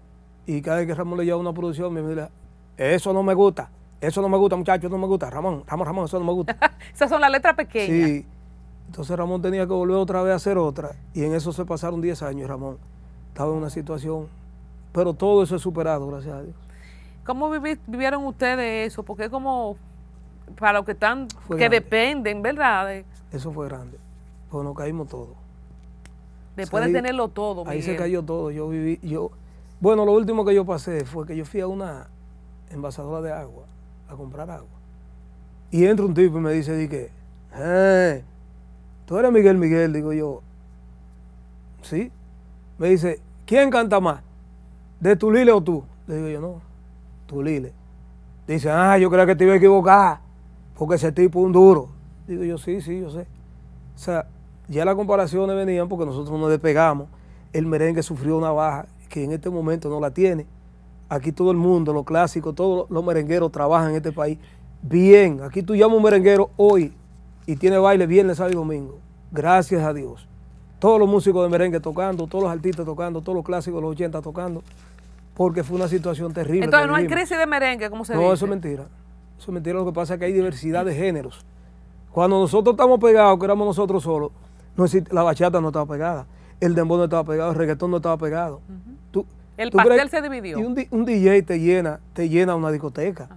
Y cada vez que Ramón le lleva una producción, me mira, eso no me gusta, eso no me gusta, muchachos, no me gusta. Ramón, Ramón, Ramón, eso no me gusta. <laughs> Esas son las letras pequeñas. Entonces Ramón tenía que volver otra vez a hacer otra. Y en eso se pasaron 10 años. Ramón estaba en una situación pero todo eso es superado, gracias a Dios. ¿Cómo vivieron ustedes eso? Porque es como para los que están, que dependen, ¿verdad? Eso fue grande, pues nos caímos todos. Después de tenerlo todo. Ahí se cayó todo, yo viví, yo, bueno, lo último que yo pasé fue que yo fui a una envasadora de agua a comprar agua. Y entra un tipo y me dice, dije, eh, tú eres Miguel Miguel, digo yo, ¿sí? Me dice, ¿quién canta más? ¿De Tulile o tú? Le digo yo, no, Tulile. Dice, ah, yo creo que te iba a equivocar, porque ese tipo es un duro. Digo yo, sí, sí, yo sé. O sea, ya las comparaciones venían porque nosotros nos despegamos. El merengue sufrió una baja que en este momento no la tiene. Aquí todo el mundo, los clásicos, todos los merengueros trabajan en este país bien. Aquí tú llamas un merenguero hoy y tiene baile viernes, sábado y domingo. Gracias a Dios. Todos los músicos de merengue tocando, todos los artistas tocando, todos los clásicos de los 80 tocando porque fue una situación terrible. Entonces no hay crisis de merengue, ¿cómo se dice? No, eso es mentira. Eso es mentira. Lo que pasa es que hay diversidad de géneros. Cuando nosotros estamos pegados, que éramos nosotros solos, la bachata no estaba pegada, el dembow no estaba pegado, el reggaetón no estaba pegado. el pastel se dividió. Y un, DJ te llena, te llena una discoteca.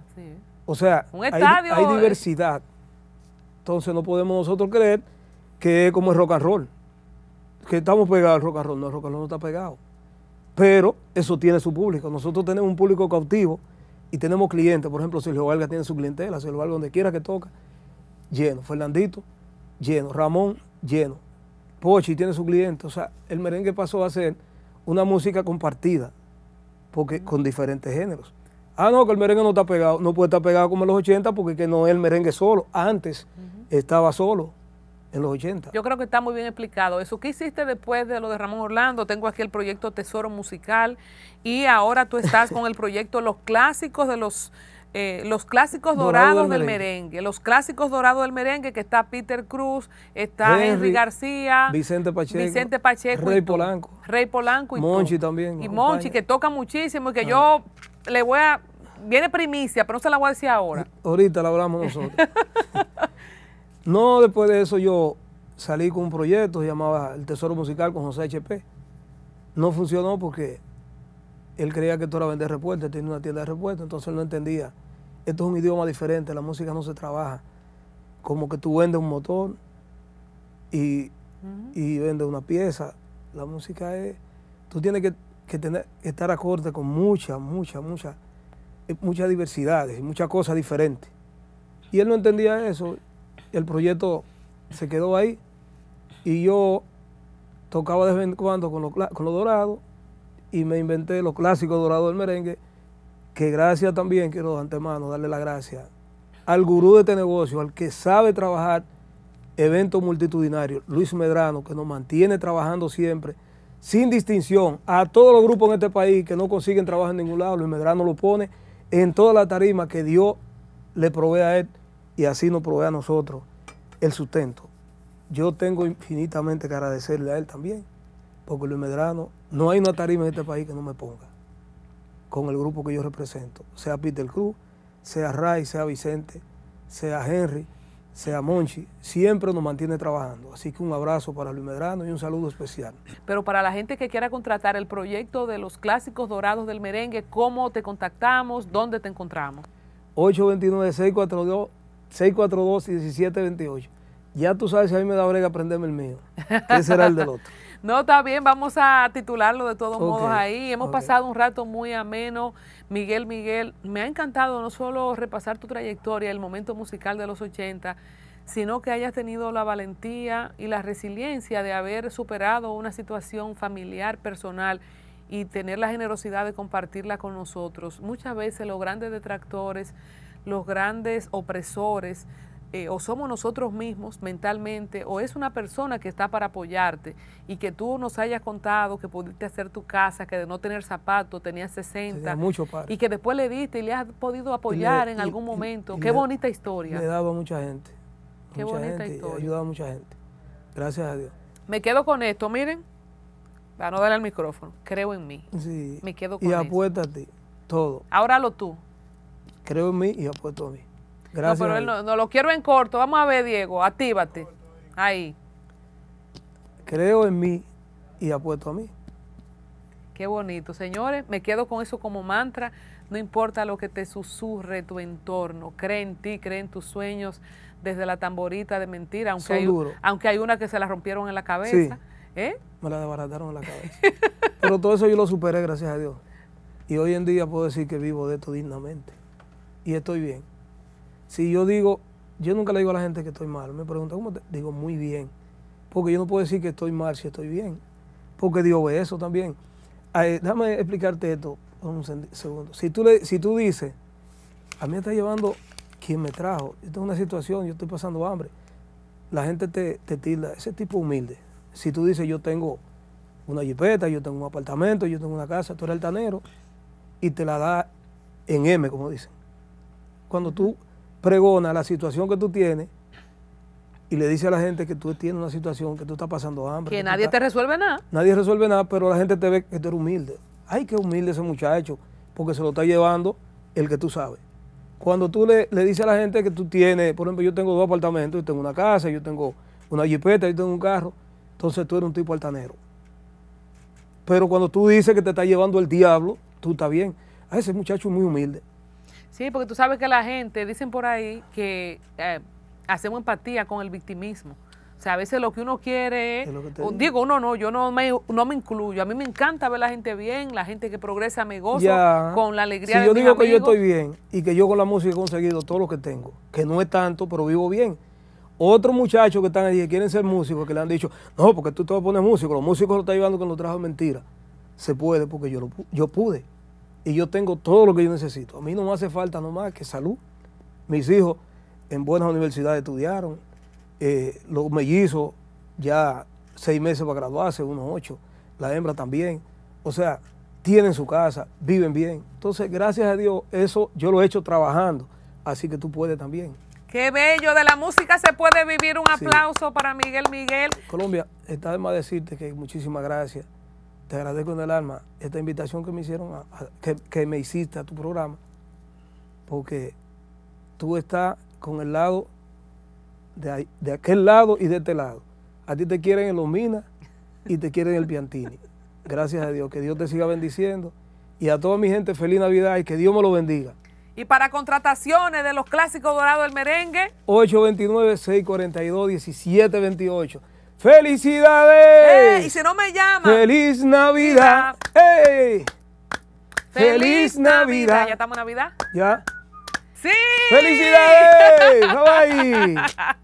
O sea, hay, hay, diversidad. Entonces no podemos nosotros creer que es como el rock and roll. Que estamos pegados al rock and roll. No, el rock and roll no está pegado. Pero eso tiene su público. Nosotros tenemos un público cautivo y tenemos clientes. Por ejemplo, Sergio valga tiene su clientela, Sergio Valga donde quiera que toca, lleno. Fernandito, lleno. Ramón, lleno. Pochi tiene su cliente. O sea, el merengue pasó a ser una música compartida, porque con diferentes géneros. Ah, no, que el merengue no está pegado, no puede estar pegado como en los 80 porque que no es el merengue solo. Antes estaba solo, en los 80. Yo creo que está muy bien explicado eso. que hiciste después de lo de Ramón Orlando? Tengo aquí el proyecto Tesoro Musical y ahora tú estás con el proyecto Los Clásicos de los... Eh, los clásicos dorados del, merengue. los clásicos dorados del merengue, que está Peter Cruz, está Henry, García, Vicente Pacheco, Vicente Pacheco Rey Polanco, Rey Polanco y Monchi también. Y Monchi, que toca muchísimo y que ah. yo le voy a, viene primicia, pero no se la voy a decir ahora. Ahorita la hablamos nosotros. <laughs> No, después de eso yo salí con un proyecto, se llamaba El Tesoro Musical con José HP. No funcionó porque él creía que esto era vender repuestos, tenía una tienda de repuestos, entonces él no entendía. Esto es un idioma diferente, la música no se trabaja. Como que tú vendes un motor y, vendes una pieza. La música es. Tú tienes que, que tener, estar acorde con mucha, mucha, mucha, eh, muchas diversidades, muchas cosas diferentes. Y él no entendía eso el proyecto se quedó ahí y yo tocaba de vez en cuando con los lo dorados y me inventé los clásicos dorados del merengue, que gracias también quiero de antemano darle la gracia al gurú de este negocio, al que sabe trabajar eventos multitudinarios, Luis Medrano, que nos mantiene trabajando siempre, sin distinción, a todos los grupos en este país que no consiguen trabajo en ningún lado, Luis Medrano lo pone en toda la tarima que Dios le provee a él y así nos provee a nosotros el sustento. Yo tengo infinitamente que agradecerle a él también, porque Luis Medrano, no hay una tarima en este país que no me ponga con el grupo que yo represento, sea Peter Cruz, sea Ray, sea Vicente, sea Henry, sea Monchi, siempre nos mantiene trabajando. Así que un abrazo para Luis Medrano y un saludo especial. Pero para la gente que quiera contratar el proyecto de los clásicos dorados del merengue, ¿cómo te contactamos? ¿Dónde te encontramos? 829 642 642 y 1728. Ya tú sabes si a mí me da brega aprenderme el mío. ¿Qué será el del otro? <laughs> no, está bien, vamos a titularlo de todos modos ahí. Hemos pasado un rato muy ameno. Miguel, Miguel, me ha encantado no solo repasar tu trayectoria, el momento musical de los 80, sino que hayas tenido la valentía y la resiliencia de haber superado una situación familiar, personal y tener la generosidad de compartirla con nosotros. Muchas veces los grandes detractores los grandes opresores eh, o somos nosotros mismos mentalmente, o es una persona que está para apoyarte y que tú nos hayas contado que pudiste hacer tu casa, que de no tener zapatos tenías 60 y que después le diste y le has podido apoyar en algún momento. Qué bonita historia. Le he dado a mucha gente. Qué bonita historia. ayudado a mucha gente. Gracias a Dios. Me quedo con esto, miren, para no darle al micrófono. Creo en mí. Me quedo con Y apuéstate todo. Ahora lo tú creo en mí y apuesto a mí. Gracias. No, pero él no, lo quiero en corto. Vamos a ver, Diego, actívate. Ahí. Creo en mí y apuesto a mí. Qué bonito. Señores, me quedo con eso como mantra. No importa lo que te susurre tu entorno. Cree en ti, cree en tus sueños desde la tamborita de mentira. Aunque, Son hay, aunque hay una que se la rompieron en la cabeza. ¿Eh? Me la desbarataron en la cabeza. pero todo eso yo lo superé, gracias a Dios. Y hoy en día puedo decir que vivo de esto dignamente y estoy bien. Si yo digo, yo nunca le digo a la gente que estoy mal, me pregunta cómo te digo muy bien, porque yo no puedo decir que estoy mal si estoy bien, porque Dios ve eso también. déjame explicarte esto un segundo. Si tú, le, si tú dices, a mí me está llevando quien me trajo, yo tengo una situación, yo estoy pasando hambre, la gente te, te tilda, ese tipo humilde. Si tú dices, yo tengo una jipeta, yo tengo un apartamento, yo tengo una casa, tú eres altanero, y te la da en M, como dicen cuando tú pregonas la situación que tú tienes y le dices a la gente que tú tienes una situación, que tú estás pasando hambre. Que, nadie te resuelve nada. Nadie resuelve nada, pero la gente te ve que tú eres humilde. Ay, qué humilde ese muchacho, porque se lo está llevando el que tú sabes. Cuando tú le, le dices a la gente que tú tienes, por ejemplo, yo tengo dos apartamentos, yo tengo una casa, yo tengo una jipeta, yo tengo un carro, entonces tú eres un tipo altanero. Pero cuando tú dices que te está llevando el diablo, tú estás bien. A ah, ese muchacho es muy humilde. Sí, porque tú sabes que la gente, dicen por ahí, que eh, hacemos empatía con el victimismo. O sea, a veces lo que uno quiere es, digo. no, uno no, yo no me, no me incluyo. A mí me encanta ver la gente bien, la gente que progresa, me gozo con la alegría de si yo digo que yo estoy bien y que yo con la música he conseguido todo lo que tengo, que no es tanto, pero vivo bien. Otros muchachos que están ahí que quieren ser músicos, que le han dicho, no, porque tú te pones músico, los músicos lo están llevando con los trabajos, mentira. Se puede porque yo, lo, yo pude y yo tengo todo lo que yo necesito. A mí no me hace falta nomás que salud. Mis hijos en buenas universidades estudiaron, eh, los mellizos ya seis meses para graduarse, unos ocho, la hembra también. O sea, tienen su casa, viven bien. Entonces, gracias a Dios, eso yo lo he hecho trabajando, así que tú puedes también. Qué bello, de la música se puede vivir. Un aplauso para Miguel Miguel. Colombia, está de más decirte que muchísimas gracias te agradezco en el alma esta invitación que me hicieron, que, me hiciste a tu programa, porque tú estás con el lado de, aquel lado y de este lado. A ti te quieren en Minas y te quieren en el Piantini. Gracias a Dios, que Dios te siga bendiciendo. Y a toda mi gente, feliz Navidad y que Dios me lo bendiga. Y para contrataciones de los clásicos dorados del merengue. 829-642-1728. ¡Felicidades! Eh, Y si no me llama. ¡Feliz Navidad! ¡Ey! ¡Feliz Navidad! ¿Ya estamos en Navidad? ¿Ya? ¡Sí! ¡Felicidades! <laughs> ¡Bye!